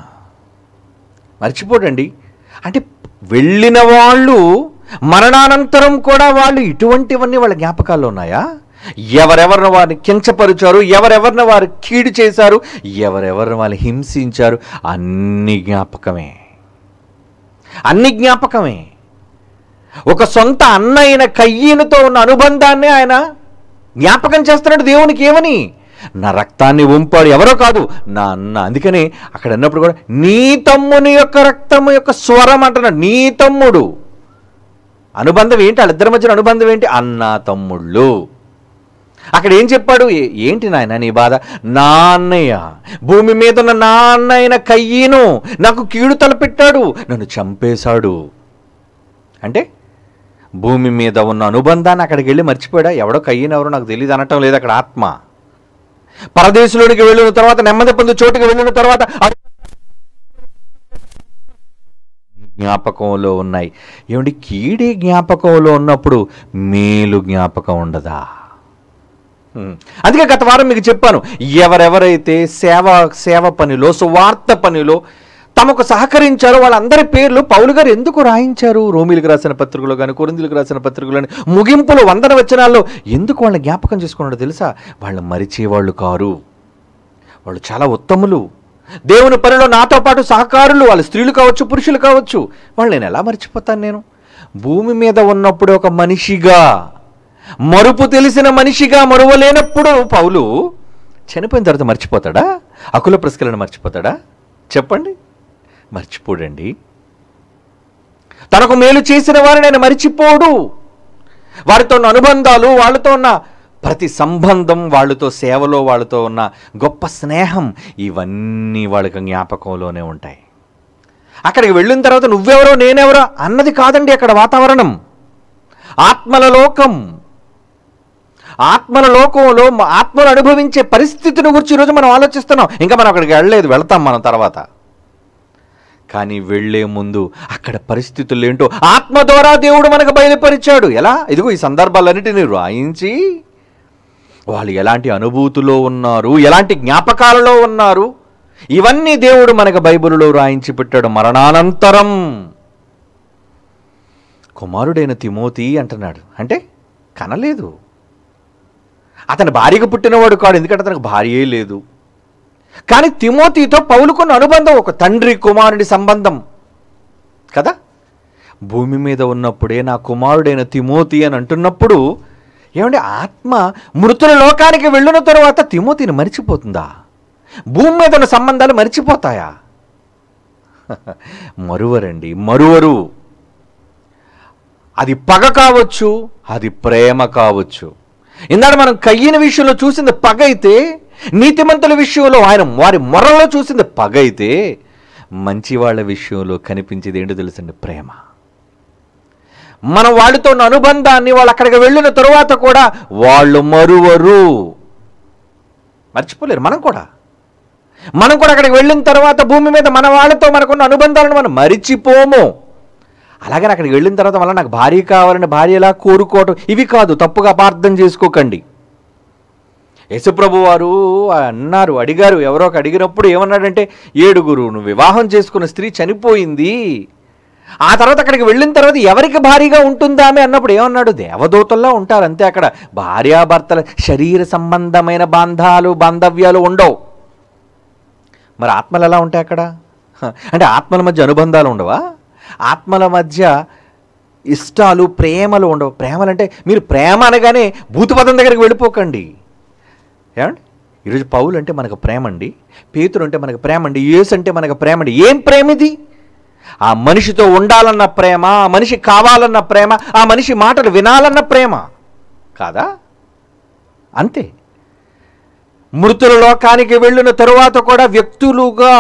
మర్చిపోడండి అంటే వెళ్ళిన వాళ్ళు మరణానంతరం కూడా వాళ్ళు ఇటువంటివన్నీ వాళ్ళ జ్ఞాపకాలు ఉన్నాయా ఎవరెవరిని వారిని కించపరిచారు ఎవరెవరిని వారు కీడు చేశారు ఎవరెవరిని వాళ్ళు హింసించారు అన్ని జ్ఞాపకమే అన్ని జ్ఞాపకమే ఒక సొంత అన్న అయిన కయ్యనుతో ఉన్న అనుబంధాన్ని ఆయన జ్ఞాపకం చేస్తున్నాడు దేవునికి ఏమని నా రక్తాన్ని ఉంపాడు ఎవరో కాదు నా అన్న అందుకని అక్కడ అన్నప్పుడు కూడా నీ తమ్ముని యొక్క రక్తము యొక్క స్వరం అంటున్నాడు నీ తమ్ముడు అనుబంధం ఏంటి వాళ్ళిద్దరి మధ్యన అనుబంధం ఏంటి అన్న తమ్ముళ్ళు అక్కడ ఏం చెప్పాడు ఏంటి నాయన నీ బాధ నా అన్నయ్య భూమి మీద ఉన్న నా అన్నయ్యన కయ్యను నాకు కీడు తలపెట్టాడు నన్ను చంపేశాడు అంటే భూమి మీద ఉన్న అనుబంధాన్ని అక్కడికి వెళ్ళి మర్చిపోయాడా ఎవడో కయ్యనెవరో నాకు తెలియదు అనటం లేదు అక్కడ ఆత్మ పరదేశులోనికి వెళ్ళిన తర్వాత నెమ్మది పొంది చోటుకి వెళ్ళిన తర్వాత జ్ఞాపకంలో ఉన్నాయి ఏమండి కీడి జ్ఞాపకంలో ఉన్నప్పుడు మేలు జ్ఞాపకం ఉండదా అందుకే గత వారం మీకు చెప్పాను ఎవరెవరైతే సేవ సేవ పనిలో సువార్త పనిలో తమకు సహకరించారు వాళ్ళందరి పేర్లు పౌలు గారు ఎందుకు రాయించారు రోమిలకు రాసిన పత్రికలో కానీ కొరిందులకు రాసిన పత్రికలో ముగింపులు వందన వచనాల్లో ఎందుకు వాళ్ళని జ్ఞాపకం చేసుకున్నాడు తెలుసా వాళ్ళు మరిచేవాళ్ళు కారు వాళ్ళు చాలా ఉత్తములు దేవుని పనిలో నాతో పాటు సహకారులు వాళ్ళు స్త్రీలు కావచ్చు పురుషులు కావచ్చు వాళ్ళు నేను ఎలా మర్చిపోతాను నేను భూమి మీద ఉన్నప్పుడు ఒక మనిషిగా మరుపు తెలిసిన మనిషిగా మరువలేనప్పుడు పౌలు చనిపోయిన తర్వాత మర్చిపోతాడా అకుల ప్రస్కరణ మర్చిపోతాడా చెప్పండి మర్చిపోడండి తనకు మేలు చేసిన వారిని ఆయన మరిచిపోడు వారితో ఉన్న అనుబంధాలు వాళ్ళతో ఉన్న ప్రతి సంబంధం వాళ్ళతో సేవలో వాళ్ళతో ఉన్న గొప్ప స్నేహం ఇవన్నీ వాళ్ళకి జ్ఞాపకంలోనే ఉంటాయి అక్కడికి వెళ్ళిన తర్వాత నువ్వెవరో నేనెవరో అన్నది కాదండి అక్కడ వాతావరణం ఆత్మల లోకం ఆత్మల లోకంలో ఆత్మలు అనుభవించే పరిస్థితిని గురించి ఈరోజు మనం ఆలోచిస్తున్నాం ఇంకా మనం అక్కడికి వెళ్ళలేదు వెళతాం మనం తర్వాత కానీ వెళ్లే ముందు అక్కడ పరిస్థితులు ఏంటో ఆత్మ ద్వారా దేవుడు మనకు బయలుపరిచాడు ఎలా ఇదిగో ఈ సందర్భాలన్నిటిని రాయించి వాళ్ళు ఎలాంటి అనుభూతిలో ఉన్నారు ఎలాంటి జ్ఞాపకాలలో ఉన్నారు ఇవన్నీ దేవుడు మనకు బైబిల్లో రాయించి పెట్టాడు మరణానంతరం కుమారుడైన తిమోతి అంటున్నాడు అంటే కనలేదు అతని భార్యకు పుట్టినవాడు కాడు ఎందుకంటే అతనికి భార్యే లేదు కానీ తిమోతితో పౌలుకున్న అనుబంధం ఒక తండ్రి కుమారుడి సంబంధం కదా భూమి మీద ఉన్నప్పుడే నా కుమారుడైన తిమోతి అని అంటున్నప్పుడు ఏమంటే ఆత్మ మృతుల లోకానికి వెళ్ళిన తరువాత తిమోతిని మరిచిపోతుందా భూమి మీద ఉన్న సంబంధాలు మరిచిపోతాయా మరువరండి మరువరు అది పగ కావచ్చు అది ప్రేమ కావచ్చు ఇందాక మనం కయ్యిన విషయంలో చూసింది పగ అయితే నీతిమంతుల విషయంలో ఆయన వారి మొరలో చూసింది పగ అయితే మంచివాళ్ళ విషయంలో కనిపించేది ఏంటి తెలుసండి ప్రేమ మన వాళ్ళతో ఉన్న అనుబంధాన్ని వాళ్ళు అక్కడికి వెళ్ళిన తరువాత కూడా వాళ్ళు మరువరు మర్చిపోలేరు మనం కూడా మనం కూడా అక్కడికి వెళ్ళిన తర్వాత భూమి మీద మన వాళ్ళతో మనకున్న అనుబంధాలను మనం మరిచిపోము అలాగే అక్కడికి వెళ్ళిన తర్వాత మళ్ళీ నాకు భార్య కావాలని భార్య ఎలా కోరుకోవటం ఇవి కాదు తప్పుగా అపార్థం చేసుకోకండి యశుప్రభు వారు అన్నారు అడిగారు ఎవరో ఒక అడిగినప్పుడు ఏమన్నాడంటే ఏడుగురు నువ్వు వివాహం చేసుకున్న స్త్రీ చనిపోయింది ఆ తర్వాత అక్కడికి వెళ్ళిన తర్వాత ఎవరికి భారీగా ఉంటుందామే అన్నప్పుడు ఏమన్నాడు దేవదూతల్లో ఉంటారు అంతే అక్కడ భార్యాభర్తల శరీర సంబంధమైన బాంధాలు బాంధవ్యాలు ఉండవు మరి ఆత్మలు ఎలా ఉంటాయి అక్కడ అంటే ఆత్మల మధ్య అనుబంధాలు ఉండవా ఆత్మల మధ్య ఇష్టాలు ప్రేమలు ఉండవు ప్రేమలు అంటే మీరు ప్రేమ అనగానే భూతపదం దగ్గరికి వెళ్ళిపోకండి ఏమండి ఈరోజు పౌలు అంటే మనకు ప్రేమ అండి పేతురు అంటే మనకు ప్రేమ అండి యేసు అంటే మనకు ప్రేమ అండి ఏం ప్రేమ ఇది ఆ మనిషితో ఉండాలన్న ప్రేమ ఆ మనిషి కావాలన్న ప్రేమ ఆ మనిషి మాటలు వినాలన్న ప్రేమ కాదా అంతే మృతుల లోకానికి వెళ్ళిన తరువాత కూడా వ్యక్తులుగా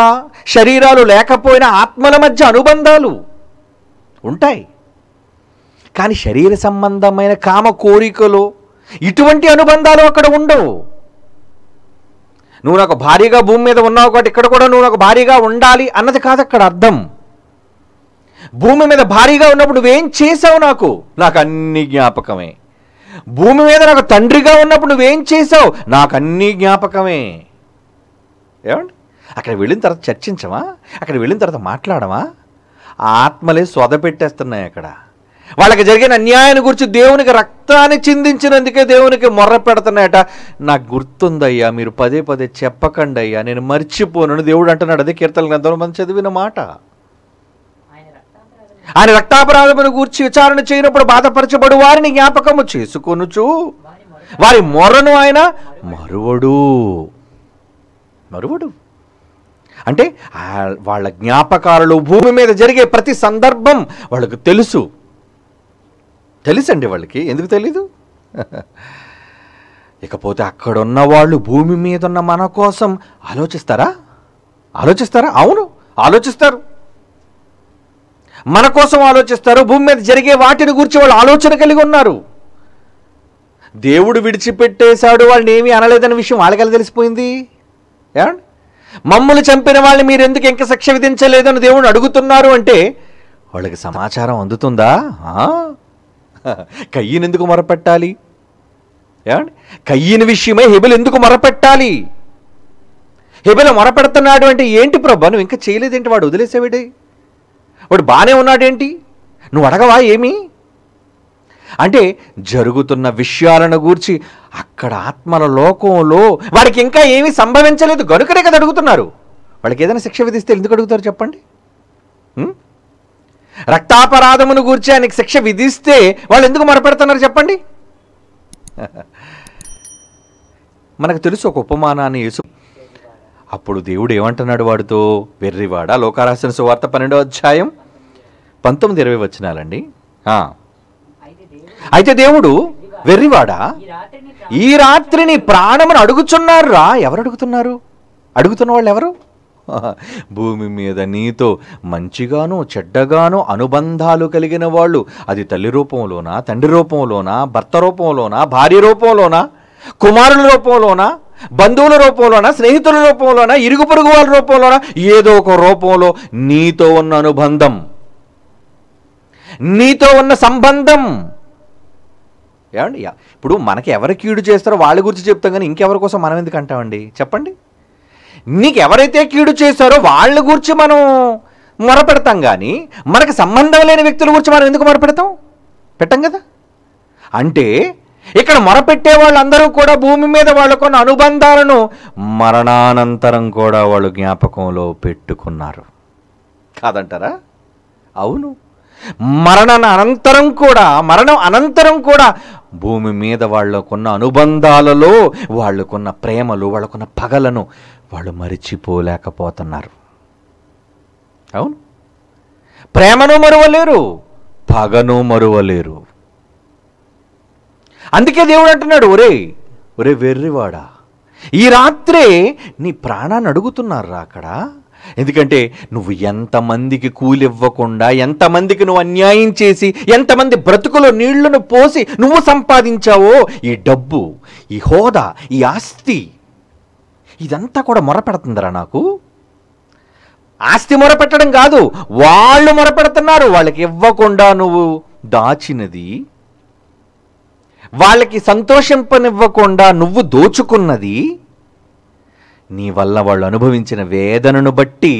శరీరాలు లేకపోయినా ఆత్మల మధ్య అనుబంధాలు ఉంటాయి కానీ శరీర సంబంధమైన కామ కోరికలు ఇటువంటి అనుబంధాలు అక్కడ ఉండవు నువ్వు నాకు భారీగా భూమి మీద ఉన్నావు కాబట్టి ఇక్కడ కూడా నువ్వు నాకు భారీగా ఉండాలి అన్నది కాదు అక్కడ అర్థం భూమి మీద భారీగా ఉన్నప్పుడు నువ్వేం చేసావు నాకు నాకు అన్ని జ్ఞాపకమే భూమి మీద నాకు తండ్రిగా ఉన్నప్పుడు నువ్వేం చేసావు నాకు అన్ని జ్ఞాపకమే ఏమండి అక్కడ వెళ్ళిన తర్వాత చర్చించవా అక్కడ వెళ్ళిన తర్వాత మాట్లాడమా ఆత్మలే సొద పెట్టేస్తున్నాయి అక్కడ వాళ్ళకి జరిగిన అన్యాయాన్ని గురించి దేవునికి రక్తాన్ని చిందించినందుకే దేవునికి మొర్ర పెడుతున్నాయట నాకు గుర్తుందయ్యా మీరు పదే పదే చెప్పకండి అయ్యా నేను మర్చిపోను దేవుడు అంటున్నాడు అదే కీర్తన గ్రంథం మనం చదివిన మాట ఆయన రక్తాపరాధమును గూర్చి విచారణ చేయనప్పుడు బాధపరచబడు వారిని జ్ఞాపకము చేసుకొనుచు వారి మొరను ఆయన మరువడు మరువడు అంటే వాళ్ళ జ్ఞాపకాలలో భూమి మీద జరిగే ప్రతి సందర్భం వాళ్ళకు తెలుసు తెలుసండి వాళ్ళకి ఎందుకు తెలీదు ఇకపోతే అక్కడున్న వాళ్ళు భూమి మీద ఉన్న మన కోసం ఆలోచిస్తారా ఆలోచిస్తారా అవును ఆలోచిస్తారు మన కోసం ఆలోచిస్తారు భూమి మీద జరిగే వాటిని గురించి వాళ్ళు ఆలోచన కలిగి ఉన్నారు దేవుడు విడిచిపెట్టేశాడు వాళ్ళని ఏమీ అనలేదన్న విషయం వాళ్ళకెలా తెలిసిపోయింది ఏమండి మమ్మల్ని చంపిన వాళ్ళని మీరు ఎందుకు ఇంకా శిక్ష విధించలేదని దేవుడిని అడుగుతున్నారు అంటే వాళ్ళకి సమాచారం అందుతుందా కయ్యిని ఎందుకు మొరపెట్టాలి ఏమండి కయ్యని విషయమై హెబెల్ ఎందుకు మొరపెట్టాలి హెబెల మొరపెడుతున్నాడు అంటే ఏంటి ప్రభా నువ్వు ఇంకా చేయలేదేంటి వాడు వదిలేసేవిడే వాడు బాగానే ఉన్నాడేంటి నువ్వు అడగవా ఏమి అంటే జరుగుతున్న విషయాలను గూర్చి అక్కడ ఆత్మల లోకంలో వాడికి ఇంకా ఏమీ సంభవించలేదు గనుకనే కదా అడుగుతున్నారు వాళ్ళకి ఏదైనా శిక్ష విధిస్తే ఎందుకు అడుగుతారు చెప్పండి రక్తాపరాధమును గూర్చి ఆయనకి శిక్ష విధిస్తే వాళ్ళు ఎందుకు మొరపెడుతున్నారు చెప్పండి మనకు తెలుసు ఒక ఉపమానాన్ని యేసు అప్పుడు దేవుడు ఏమంటున్నాడు వాడితో వెర్రివాడ లోకారాసిన సువార్త పన్నెండో అధ్యాయం పంతొమ్మిది ఇరవై వచ్చినాలండి అయితే దేవుడు వెర్రివాడా ఈ రాత్రిని ప్రాణమును అడుగుచున్నారురా ఎవరు అడుగుతున్నారు అడుగుతున్న వాళ్ళు ఎవరు భూమి మీద నీతో మంచిగాను చెడ్డగాను అనుబంధాలు కలిగిన వాళ్ళు అది తల్లి రూపంలోనా తండ్రి రూపంలోనా భర్త రూపంలోనా భార్య రూపంలోనా కుమారుల రూపంలోనా బంధువుల రూపంలోనా స్నేహితుల రూపంలోనా ఇరుగు పొరుగు వాళ్ళ రూపంలోనా ఏదో ఒక రూపంలో నీతో ఉన్న అనుబంధం నీతో ఉన్న సంబంధం ఏమండి ఇప్పుడు మనకి ఎవరు కీడు చేస్తారో వాళ్ళ గురించి చెప్తాం కానీ ఇంకెవరి కోసం మనం ఎందుకు అంటామండి చెప్పండి నీకు ఎవరైతే కీడు చేశారో వాళ్ళ గురించి మనం మొరపెడతాం కానీ మనకు సంబంధం లేని వ్యక్తుల గురించి మనం ఎందుకు మొరపెడతాం పెట్టం కదా అంటే ఇక్కడ మొరపెట్టే వాళ్ళందరూ కూడా భూమి మీద వాళ్ళకున్న అనుబంధాలను మరణానంతరం కూడా వాళ్ళు జ్ఞాపకంలో పెట్టుకున్నారు కాదంటారా అవును మరణ అనంతరం కూడా మరణం అనంతరం కూడా భూమి మీద వాళ్ళకున్న అనుబంధాలలో వాళ్ళకున్న ప్రేమలు వాళ్ళకున్న పగలను వాళ్ళు మరిచిపోలేకపోతున్నారు అవును ప్రేమను మరువలేరు పగను మరువలేరు అందుకే దేవుడు అంటున్నాడు ఒరే ఒరే వెర్రివాడా ఈ రాత్రే నీ ప్రాణాన్ని రా అక్కడ ఎందుకంటే నువ్వు ఎంతమందికి కూలివ్వకుండా ఎంతమందికి నువ్వు అన్యాయం చేసి ఎంతమంది బ్రతుకులో నీళ్లను పోసి నువ్వు సంపాదించావో ఈ డబ్బు ఈ హోదా ఈ ఆస్తి ఇదంతా కూడా మొరపెడుతుందిరా నాకు ఆస్తి మొరపెట్టడం కాదు వాళ్ళు మొరపెడుతున్నారు వాళ్ళకి ఇవ్వకుండా నువ్వు దాచినది వాళ్ళకి సంతోషింపనివ్వకుండా నువ్వు దోచుకున్నది నీ వల్ల వాళ్ళు అనుభవించిన వేదనను బట్టి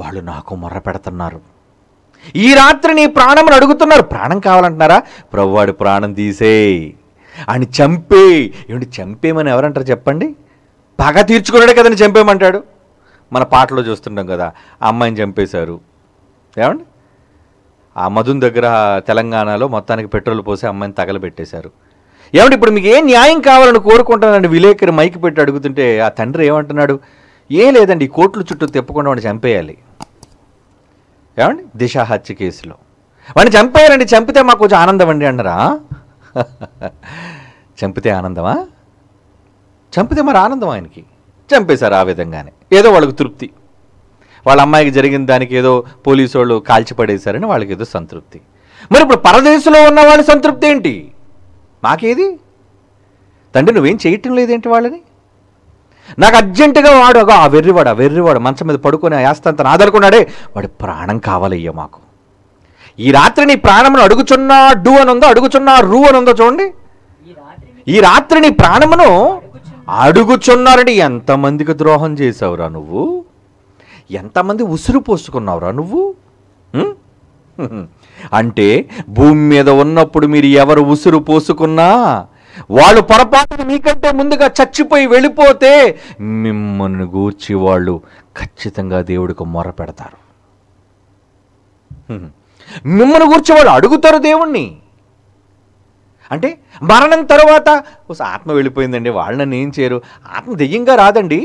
వాళ్ళు నాకు మొరపెడుతున్నారు ఈ రాత్రి నీ ప్రాణమును అడుగుతున్నారు ప్రాణం కావాలంటున్నారా ప్రభువాడు ప్రాణం తీసేయ్ అని చంపే ఏమిటి చంపేమని ఎవరంటారు చెప్పండి పగ తీర్చుకున్నాడే కదని చంపేయమంటాడు మన పాటలో చూస్తుంటాం కదా ఆ అమ్మాయిని చంపేశారు ఏమండి ఆ మధున్ దగ్గర తెలంగాణలో మొత్తానికి పెట్రోల్ పోసి అమ్మాయిని తగలబెట్టేశారు ఏమంటే ఇప్పుడు మీకు ఏ న్యాయం కావాలని కోరుకుంటానండి విలేకరి మైకి పెట్టి అడుగుతుంటే ఆ తండ్రి ఏమంటున్నాడు ఏం లేదండి కోట్లు చుట్టూ తిప్పకుండా వాడిని చంపేయాలి ఏమండి దిశ హత్య కేసులో వాడిని చంపేయాలండి చంపితే మాకు కొంచెం ఆనందం అండి అన్నారా చంపితే ఆనందమా చంపితే మరి ఆనందం ఆయనకి చంపేశారు ఆ విధంగానే ఏదో వాళ్ళకు తృప్తి వాళ్ళ అమ్మాయికి జరిగిన దానికి ఏదో పోలీసు వాళ్ళు కాల్చిపడేశారని వాళ్ళకి ఏదో సంతృప్తి మరి ఇప్పుడు పరదేశంలో ఉన్న వాళ్ళ సంతృప్తి ఏంటి మాకేది తండ్రి నువ్వేం చేయటం లేదేంటి వాళ్ళని నాకు అర్జెంటుగా వాడు ఆ వెర్రివాడు ఆ వెర్రివాడు మంచం మీద పడుకొని యాస్తంతను ఆదరుకున్నాడే వాడి ప్రాణం కావాలయ్యో మాకు ఈ రాత్రి నీ ప్రాణమును అడుగుచున్నా డు అని ఉందో అడుగుచున్నా రూ అని ఉందో చూడండి ఈ రాత్రి నీ ప్రాణమును అడుగుచున్నారని ఎంతమందికి ద్రోహం చేసావురా నువ్వు ఎంతమంది ఉసురు పోసుకున్నావురా నువ్వు అంటే భూమి మీద ఉన్నప్పుడు మీరు ఎవరు ఉసురు పోసుకున్నా వాళ్ళు పొరపాటున మీకంటే ముందుగా చచ్చిపోయి వెళ్ళిపోతే మిమ్మల్ని గూర్చి వాళ్ళు ఖచ్చితంగా దేవుడికి మొర పెడతారు మిమ్మల్ని గూర్చి వాళ్ళు అడుగుతారు దేవుణ్ణి అంటే మరణం తర్వాత ఆత్మ వెళ్ళిపోయిందండి వాళ్ళని నన్ను ఏం చేయరు ఆత్మ దెయ్యంగా రాదండి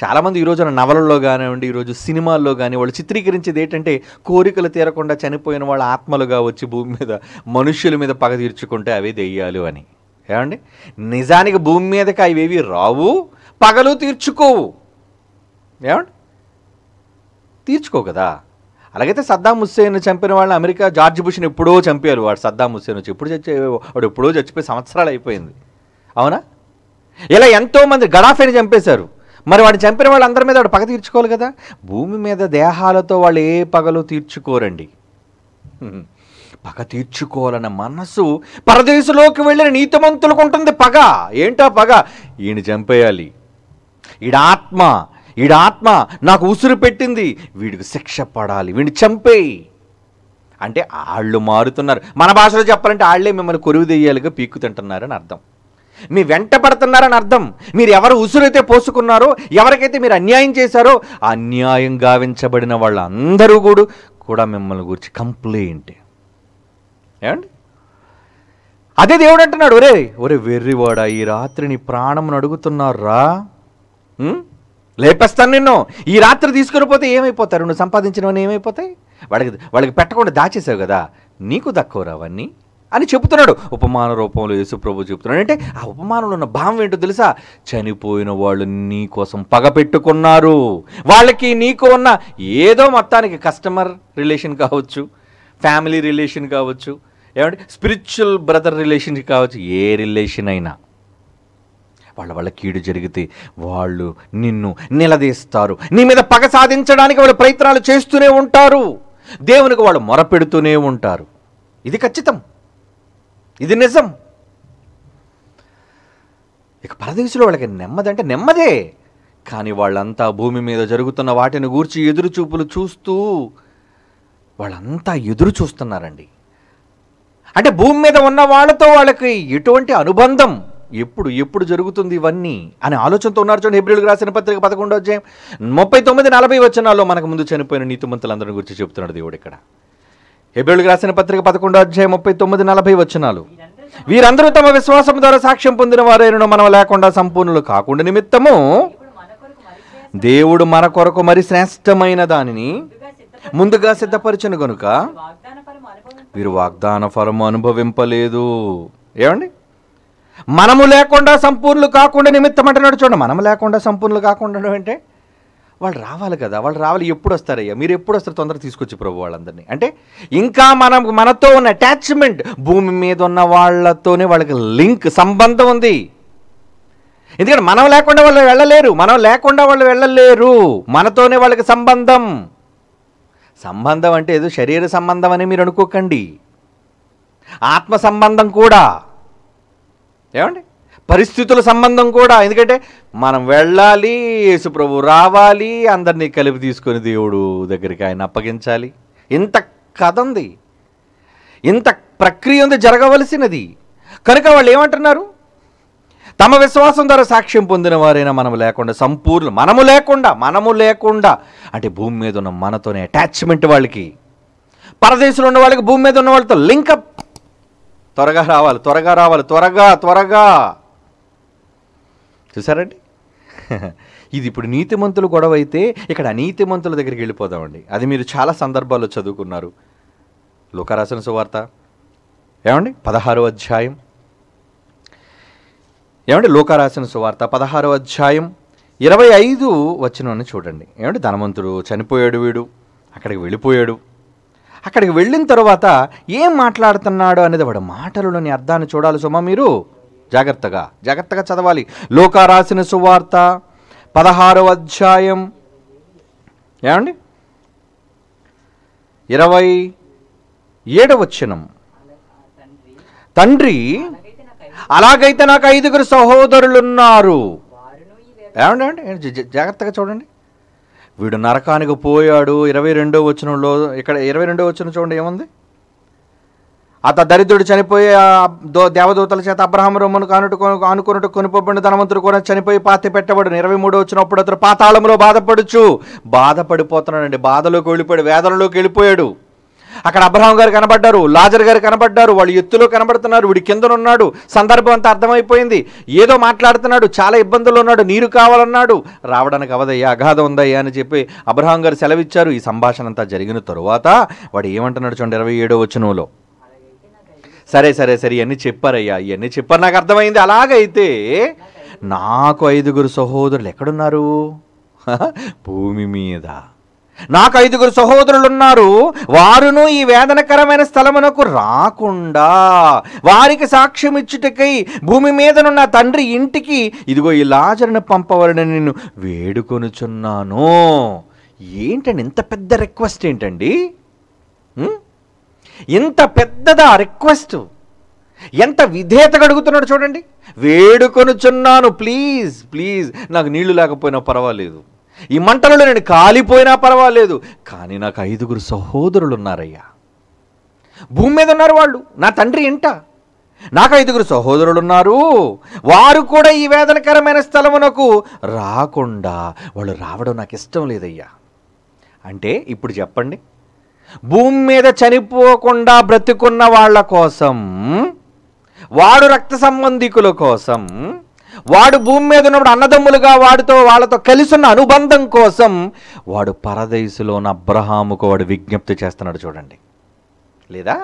చాలామంది ఈరోజు నవలల్లో కానివ్వండి ఈరోజు సినిమాల్లో కానీ వాళ్ళు చిత్రీకరించేది ఏంటంటే కోరికలు తీరకుండా చనిపోయిన వాళ్ళ ఆత్మలుగా వచ్చి భూమి మీద మనుష్యుల మీద పగ తీర్చుకుంటే అవే దెయ్యాలు అని ఏమండి నిజానికి భూమి మీదకి అవేవి రావు పగలు తీర్చుకోవు ఏమండి తీర్చుకో కదా అలాగైతే సద్దాం హుస్సేన్ చంపిన వాళ్ళని అమెరికా జార్జ్ బుష్ని ఎప్పుడో చంపారు వాడు సద్దాం హుస్సేన్ వచ్చి ఎప్పుడు చచ్చి వాడు ఎప్పుడో చచ్చిపోయి సంవత్సరాలు అయిపోయింది అవునా ఇలా ఎంతోమంది గడాఫేని చంపేశారు మరి వాడు చంపిన వాళ్ళందరి మీద వాడు పగ తీర్చుకోవాలి కదా భూమి మీద దేహాలతో వాళ్ళు ఏ పగలు తీర్చుకోరండి పగ తీర్చుకోవాలన్న మనసు పరదేశంలోకి వెళ్ళిన నీతిమంతులకు ఉంటుంది పగ ఏంటా పగ ఈయన చంపేయాలి ఈడ ఆత్మ వీడి ఆత్మ నాకు ఉసురు పెట్టింది వీడికి శిక్ష పడాలి వీడిని చంపేయి అంటే వాళ్ళు మారుతున్నారు మన భాషలో చెప్పాలంటే వాళ్ళే మిమ్మల్ని కొరువు దెయ్యాలుగా పీక్కు తింటున్నారని అర్థం మీ వెంట పడుతున్నారని అర్థం మీరు ఎవరు ఉసురైతే పోసుకున్నారో ఎవరికైతే మీరు అన్యాయం చేశారో అన్యాయం గావించబడిన వాళ్ళందరూ కూడా కూడా మిమ్మల్ని గురించి కంప్లైంట్ ఏమండి అదే దేవుడు అంటున్నాడు ఒరే ఒరే వెర్రివాడా ఈ రాత్రి నీ ప్రాణమును అడుగుతున్నారా లేపేస్తాను నిన్ను ఈ రాత్రి తీసుకుని పోతే ఏమైపోతారు నువ్వు సంపాదించినవన్నీ ఏమైపోతాయి వాడికి వాళ్ళకి పెట్టకుండా దాచేసావు కదా నీకు తక్కువ అవన్నీ అని చెబుతున్నాడు ఉపమాన రూపంలో యేసుప్రభు చెబుతున్నాడు అంటే ఆ ఉపమానంలో ఉన్న భావం ఏంటో తెలుసా చనిపోయిన వాళ్ళు నీ కోసం పగ పెట్టుకున్నారు వాళ్ళకి నీకు ఉన్న ఏదో మొత్తానికి కస్టమర్ రిలేషన్ కావచ్చు ఫ్యామిలీ రిలేషన్ కావచ్చు ఏమంటే స్పిరిచువల్ బ్రదర్ రిలేషన్ కావచ్చు ఏ రిలేషన్ అయినా వాళ్ళ వల్ల కీడు జరిగితే వాళ్ళు నిన్ను నిలదీస్తారు నీ మీద పగ సాధించడానికి వాళ్ళు ప్రయత్నాలు చేస్తూనే ఉంటారు దేవునికి వాళ్ళు మొరపెడుతూనే ఉంటారు ఇది ఖచ్చితం ఇది నిజం ఇక పరదేశంలో వాళ్ళకి నెమ్మది అంటే నెమ్మదే కానీ వాళ్ళంతా భూమి మీద జరుగుతున్న వాటిని గూర్చి ఎదురుచూపులు చూస్తూ వాళ్ళంతా ఎదురు చూస్తున్నారండి అంటే భూమి మీద ఉన్న వాళ్ళతో వాళ్ళకి ఎటువంటి అనుబంధం ఎప్పుడు ఎప్పుడు జరుగుతుంది ఇవన్నీ అనే ఆలోచనతో ఉన్నారు చూడండి ఏప్రిల్కి రాసిన పత్రిక పదకొండో అధ్యాయం ముప్పై తొమ్మిది నలభై వచనాల్లో మనకు ముందు చనిపోయిన నీతిమంతులందరిని గురించి చెబుతున్నాడు దేవుడు ఇక్కడ ఏప్రిల్కి రాసిన పత్రిక పదకొండో అధ్యాయం ముప్పై తొమ్మిది నలభై వచనాలు వీరందరూ తమ విశ్వాసం ద్వారా సాక్ష్యం పొందిన వారైన మనం లేకుండా సంపూర్ణులు కాకుండా నిమిత్తము దేవుడు మన కొరకు మరి శ్రేష్టమైన దానిని ముందుగా సిద్ధపరిచను గనుక వీరు వాగ్దాన ఫలము అనుభవింపలేదు ఏమండి మనము లేకుండా సంపూర్ణులు కాకుండా నిమిత్తం అంటున్నాడు చూడండి మనము లేకుండా సంపూర్ణులు కాకుండా అంటే వాళ్ళు రావాలి కదా వాళ్ళు రావాలి ఎప్పుడు వస్తారయ్యా మీరు ఎప్పుడు వస్తారు తొందరగా తీసుకొచ్చి ప్రభు వాళ్ళందరినీ అంటే ఇంకా మనం మనతో ఉన్న అటాచ్మెంట్ భూమి మీద ఉన్న వాళ్ళతోనే వాళ్ళకి లింక్ సంబంధం ఉంది ఎందుకంటే మనం లేకుండా వాళ్ళు వెళ్ళలేరు మనం లేకుండా వాళ్ళు వెళ్ళలేరు మనతోనే వాళ్ళకి సంబంధం సంబంధం అంటే ఏదో శరీర సంబంధం అని మీరు అనుకోకండి ఆత్మ సంబంధం కూడా ఏమండి పరిస్థితుల సంబంధం కూడా ఎందుకంటే మనం వెళ్ళాలి యేసుప్రభు రావాలి అందరినీ కలిపి తీసుకొని దేవుడు దగ్గరికి ఆయన అప్పగించాలి ఇంత కథ ఉంది ఇంత ప్రక్రియ ఉంది జరగవలసినది కనుక వాళ్ళు ఏమంటున్నారు తమ విశ్వాసం ద్వారా సాక్ష్యం పొందిన వారైనా మనము లేకుండా సంపూర్ణ మనము లేకుండా మనము లేకుండా అంటే భూమి మీద ఉన్న మనతోనే అటాచ్మెంట్ వాళ్ళకి పరదేశంలో ఉన్న వాళ్ళకి భూమి మీద ఉన్న వాళ్ళతో లింకప్ త్వరగా రావాలి త్వరగా రావాలి త్వరగా త్వరగా చూసారండి ఇది ఇప్పుడు నీతిమంతులు గొడవ అయితే ఇక్కడ అనీతిమంతుల దగ్గరికి వెళ్ళిపోదామండి అది మీరు చాలా సందర్భాల్లో చదువుకున్నారు లోకరాసన సువార్త ఏమండి పదహారో అధ్యాయం ఏమండి లోకరాసన సువార్త పదహారో అధ్యాయం ఇరవై ఐదు వచ్చినవని చూడండి ఏమంటే ధనవంతుడు చనిపోయాడు వీడు అక్కడికి వెళ్ళిపోయాడు అక్కడికి వెళ్ళిన తర్వాత ఏం మాట్లాడుతున్నాడు అనేది వాడు మాటలలోని అర్థాన్ని చూడాలి సుమ మీరు జాగ్రత్తగా జాగ్రత్తగా చదవాలి లోక రాసిన సువార్త పదహారవ అధ్యాయం ఏమండి ఇరవై వచ్చినం తండ్రి అలాగైతే నాకు ఐదుగురు సహోదరులున్నారు ఏమండి జాగ్రత్తగా చూడండి వీడు నరకానికి పోయాడు ఇరవై రెండో వచనంలో ఇక్కడ ఇరవై రెండో వచనం చూడండి ఏముంది అత దరిద్రుడు చనిపోయి దో దేవదూతల చేత అబ్రహం రొమ్మను కానుట అనుకున్నట్టు కొనుపబడిన ధనవంతుడు కూడా చనిపోయి పాతి పెట్టబడు ఇరవై మూడు వచ్చినప్పుడు అతను పాతాళంలో బాధపడుచు బాధపడిపోతున్నాడండి బాధలోకి వెళ్ళిపోయాడు వేదనలోకి వెళ్ళిపోయాడు అక్కడ అబ్రహాం గారు కనబడ్డారు లాజర్ గారు కనబడ్డారు వాళ్ళు ఎత్తులో కనబడుతున్నారు వీడి ఉన్నాడు సందర్భం అంతా అర్థమైపోయింది ఏదో మాట్లాడుతున్నాడు చాలా ఇబ్బందులు ఉన్నాడు నీరు కావాలన్నాడు రావడానికి అవదయ్యా అగాధం ఉందయ్యా అని చెప్పి అబ్రహాం గారు సెలవిచ్చారు ఈ సంభాషణ అంతా జరిగిన తరువాత వాడు ఏమంటున్నాడు చూడండి ఇరవై ఏడో వచనంలో సరే సరే సరే ఇవన్నీ చెప్పారయ్యా ఇవన్నీ చెప్పారు నాకు అర్థమైంది అలాగైతే నాకు ఐదుగురు సహోదరులు ఎక్కడున్నారు భూమి మీద నాకు ఐదుగురు సహోదరులున్నారు వారును ఈ వేదనకరమైన స్థలమునకు రాకుండా వారికి సాక్ష్యం ఇచ్చుటకై భూమి మీదనున్న తండ్రి ఇంటికి ఇదిగో ఈ లాజరును పంపవలని నేను వేడుకొనుచున్నాను ఏంటండి ఇంత పెద్ద రిక్వెస్ట్ ఏంటండి ఇంత పెద్దదా రిక్వెస్ట్ ఎంత విధేయత కడుగుతున్నాడు చూడండి వేడుకొనుచున్నాను ప్లీజ్ ప్లీజ్ నాకు నీళ్లు లేకపోయినా పర్వాలేదు ఈ మంటలలో నేను కాలిపోయినా పర్వాలేదు కానీ నాకు ఐదుగురు సహోదరులు ఉన్నారయ్యా భూమి మీద ఉన్నారు వాళ్ళు నా తండ్రి ఇంట నాకు ఐదుగురు సహోదరులు ఉన్నారు వారు కూడా ఈ వేదనకరమైన స్థలమునకు రాకుండా వాళ్ళు రావడం నాకు ఇష్టం లేదయ్యా అంటే ఇప్పుడు చెప్పండి భూమి మీద చనిపోకుండా బ్రతుకున్న వాళ్ళ కోసం వాడు రక్త సంబంధికుల కోసం వాడు భూమి మీద ఉన్నప్పుడు అన్నదమ్ములుగా వాడితో వాళ్ళతో కలిసి ఉన్న అనుబంధం కోసం వాడు పరదైసులో ఉన్న అబ్రహాముకు వాడు విజ్ఞప్తి చేస్తున్నాడు చూడండి లేదా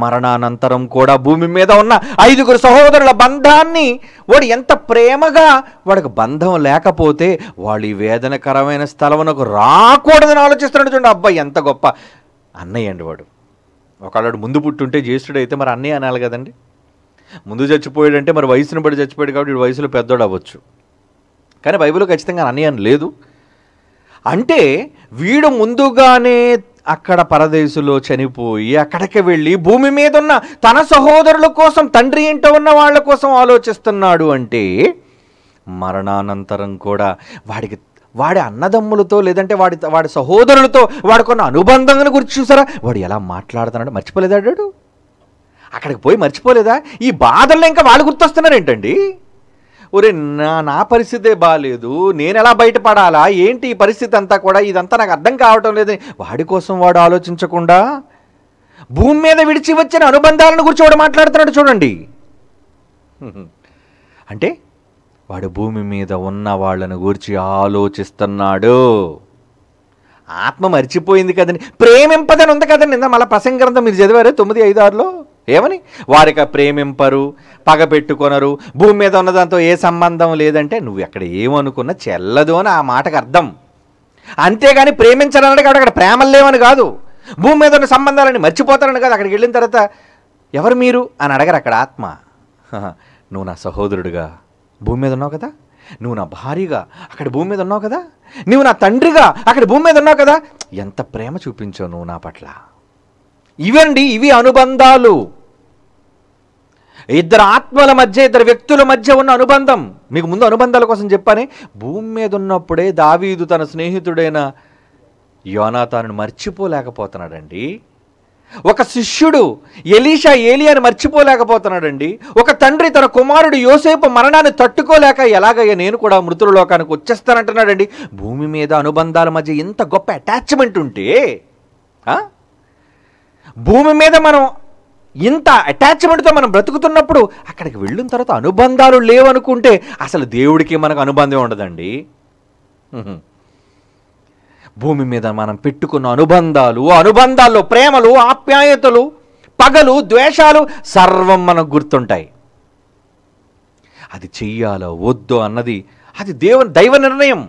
మరణానంతరం కూడా భూమి మీద ఉన్న ఐదుగురు సహోదరుల బంధాన్ని వాడు ఎంత ప్రేమగా వాడికి బంధం లేకపోతే వాళ్ళు ఈ వేదనకరమైన స్థలమునకు రాకూడదని ఆలోచిస్తున్నాడు చూడండి అబ్బాయి ఎంత గొప్ప అన్నయ్య అండి వాడు ఒకళ్ళు ముందు పుట్టుంటే అయితే మరి అన్నయ్య అనాలి కదండి ముందు చచ్చిపోయాడంటే మరి వయసును బట్టి చచ్చిపోయాడు కాబట్టి వయసులో పెద్దోడు అవ్వచ్చు కానీ బైబిల్లో ఖచ్చితంగా అన్యాయం లేదు అంటే వీడు ముందుగానే అక్కడ పరదేశులో చనిపోయి అక్కడికి వెళ్ళి భూమి మీద ఉన్న తన సహోదరుల కోసం తండ్రి ఇంట ఉన్న వాళ్ళ కోసం ఆలోచిస్తున్నాడు అంటే మరణానంతరం కూడా వాడికి వాడి అన్నదమ్ములతో లేదంటే వాడి వాడి సహోదరులతో వాడికున్న అనుబంధం గురించి చూసారా వాడు ఎలా మాట్లాడుతున్నాడు మర్చిపోలేదాడు అక్కడికి పోయి మర్చిపోలేదా ఈ బాధల్లో ఇంకా వాళ్ళు గుర్తొస్తున్నారేంటండి ఒరే నా నా పరిస్థితే బాగాలేదు నేను ఎలా బయటపడాలా ఏంటి ఈ పరిస్థితి అంతా కూడా ఇదంతా నాకు అర్థం కావటం లేదని వాడి కోసం వాడు ఆలోచించకుండా భూమి మీద విడిచి వచ్చిన అనుబంధాలను గురించి వాడు మాట్లాడుతున్నాడు చూడండి అంటే వాడు భూమి మీద ఉన్న వాళ్ళను గురించి ఆలోచిస్తున్నాడు ఆత్మ మర్చిపోయింది కదండి ప్రేమింపదని ఉంది కదండి మళ్ళీ మళ్ళీ గ్రంథం మీరు చదివారు తొమ్మిది ఐదు ఆరులో ఏమని వారిక ప్రేమింపరు పగపెట్టుకొనరు భూమి మీద ఉన్న దాంతో ఏ సంబంధం లేదంటే నువ్వు ఎక్కడ ఏమనుకున్నా చెల్లదు అని ఆ మాటకు అర్థం అంతేగాని ప్రేమించాలన్నాడు కాబట్టి అక్కడ ప్రేమలు లేవని కాదు భూమి మీద ఉన్న సంబంధాలని మర్చిపోతారని కాదు అక్కడికి వెళ్ళిన తర్వాత ఎవరు మీరు అని అడగరు అక్కడ ఆత్మ నువ్వు నా సహోదరుడుగా భూమి మీద ఉన్నావు కదా నువ్వు నా భార్యగా అక్కడ భూమి మీద ఉన్నావు కదా నువ్వు నా తండ్రిగా అక్కడ భూమి మీద ఉన్నావు కదా ఎంత ప్రేమ చూపించావు నువ్వు నా పట్ల ఇవండి ఇవి అనుబంధాలు ఇద్దరు ఆత్మల మధ్య ఇద్దరు వ్యక్తుల మధ్య ఉన్న అనుబంధం మీకు ముందు అనుబంధాల కోసం చెప్పాను భూమి మీద ఉన్నప్పుడే దావీదు తన స్నేహితుడైన యోనాతాను మర్చిపోలేకపోతున్నాడండి ఒక శిష్యుడు ఎలీషా ఏలియాని మర్చిపోలేకపోతున్నాడండి ఒక తండ్రి తన కుమారుడు యోసేపు మరణాన్ని తట్టుకోలేక ఎలాగయ్యా నేను కూడా మృతుల లోకానికి వచ్చేస్తానంటున్నాడండి భూమి మీద అనుబంధాల మధ్య ఇంత గొప్ప అటాచ్మెంట్ ఉంటే భూమి మీద మనం ఇంత అటాచ్మెంట్తో మనం బ్రతుకుతున్నప్పుడు అక్కడికి వెళ్ళిన తర్వాత అనుబంధాలు లేవనుకుంటే అసలు దేవుడికి మనకు అనుబంధం ఉండదండి భూమి మీద మనం పెట్టుకున్న అనుబంధాలు అనుబంధాల్లో ప్రేమలు ఆప్యాయతలు పగలు ద్వేషాలు సర్వం మనకు గుర్తుంటాయి అది చెయ్యాలో వద్దు అన్నది అది దేవ దైవ నిర్ణయం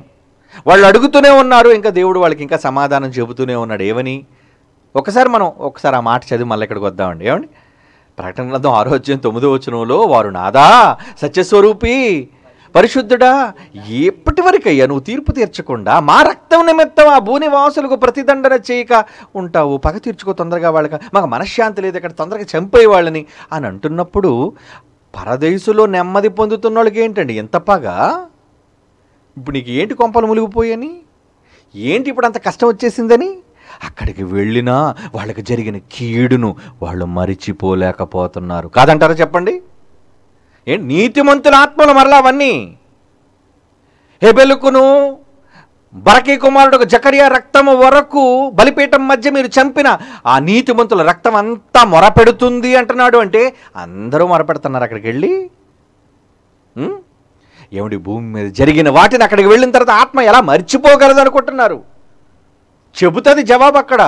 వాళ్ళు అడుగుతూనే ఉన్నారు ఇంకా దేవుడు వాళ్ళకి ఇంకా సమాధానం చెబుతూనే ఉన్నాడు ఏమని ఒకసారి మనం ఒకసారి ఆ మాట చదివి మళ్ళీ ఇక్కడికి వద్దామండి ఏమండి ప్రకటన గ్రంథం ఆరోగ్యం తొమ్మిదో వచనంలో వారు నాదా సత్యస్వరూపి పరిశుద్ధుడా ఎప్పటి వరకయ్యా నువ్వు తీర్పు తీర్చకుండా మా రక్తం నిమిత్తం ఆ భూనివాసులకు ప్రతిదండన చేయక ఉంటావు పగ తీర్చుకో తొందరగా వాళ్ళకి మాకు మనశ్శాంతి లేదు ఇక్కడ తొందరగా చంపే వాళ్ళని అని అంటున్నప్పుడు పరదేశులో నెమ్మది పొందుతున్న వాళ్ళకి ఏంటండి ఎంత పగ ఇప్పుడు నీకు ఏంటి కొంపలు మునిగిపోయాని ఏంటి ఇప్పుడు అంత కష్టం వచ్చేసిందని అక్కడికి వెళ్ళినా వాళ్ళకి జరిగిన కీడును వాళ్ళు మరిచిపోలేకపోతున్నారు కాదంటారా చెప్పండి ఏ నీతిమంతుల ఆత్మలు మరలా అవన్నీ హెబెలుకును బరకీ కుమారుడు జకరియా రక్తము వరకు బలిపీఠం మధ్య మీరు చంపిన ఆ నీతిమంతుల రక్తం అంతా మొరపెడుతుంది అంటున్నాడు అంటే అందరూ మొరపెడుతున్నారు అక్కడికి వెళ్ళి ఏమిటి భూమి మీద జరిగిన వాటిని అక్కడికి వెళ్ళిన తర్వాత ఆత్మ ఎలా మర్చిపోగలదు అనుకుంటున్నారు చెబుతుంది జవాబు అక్కడ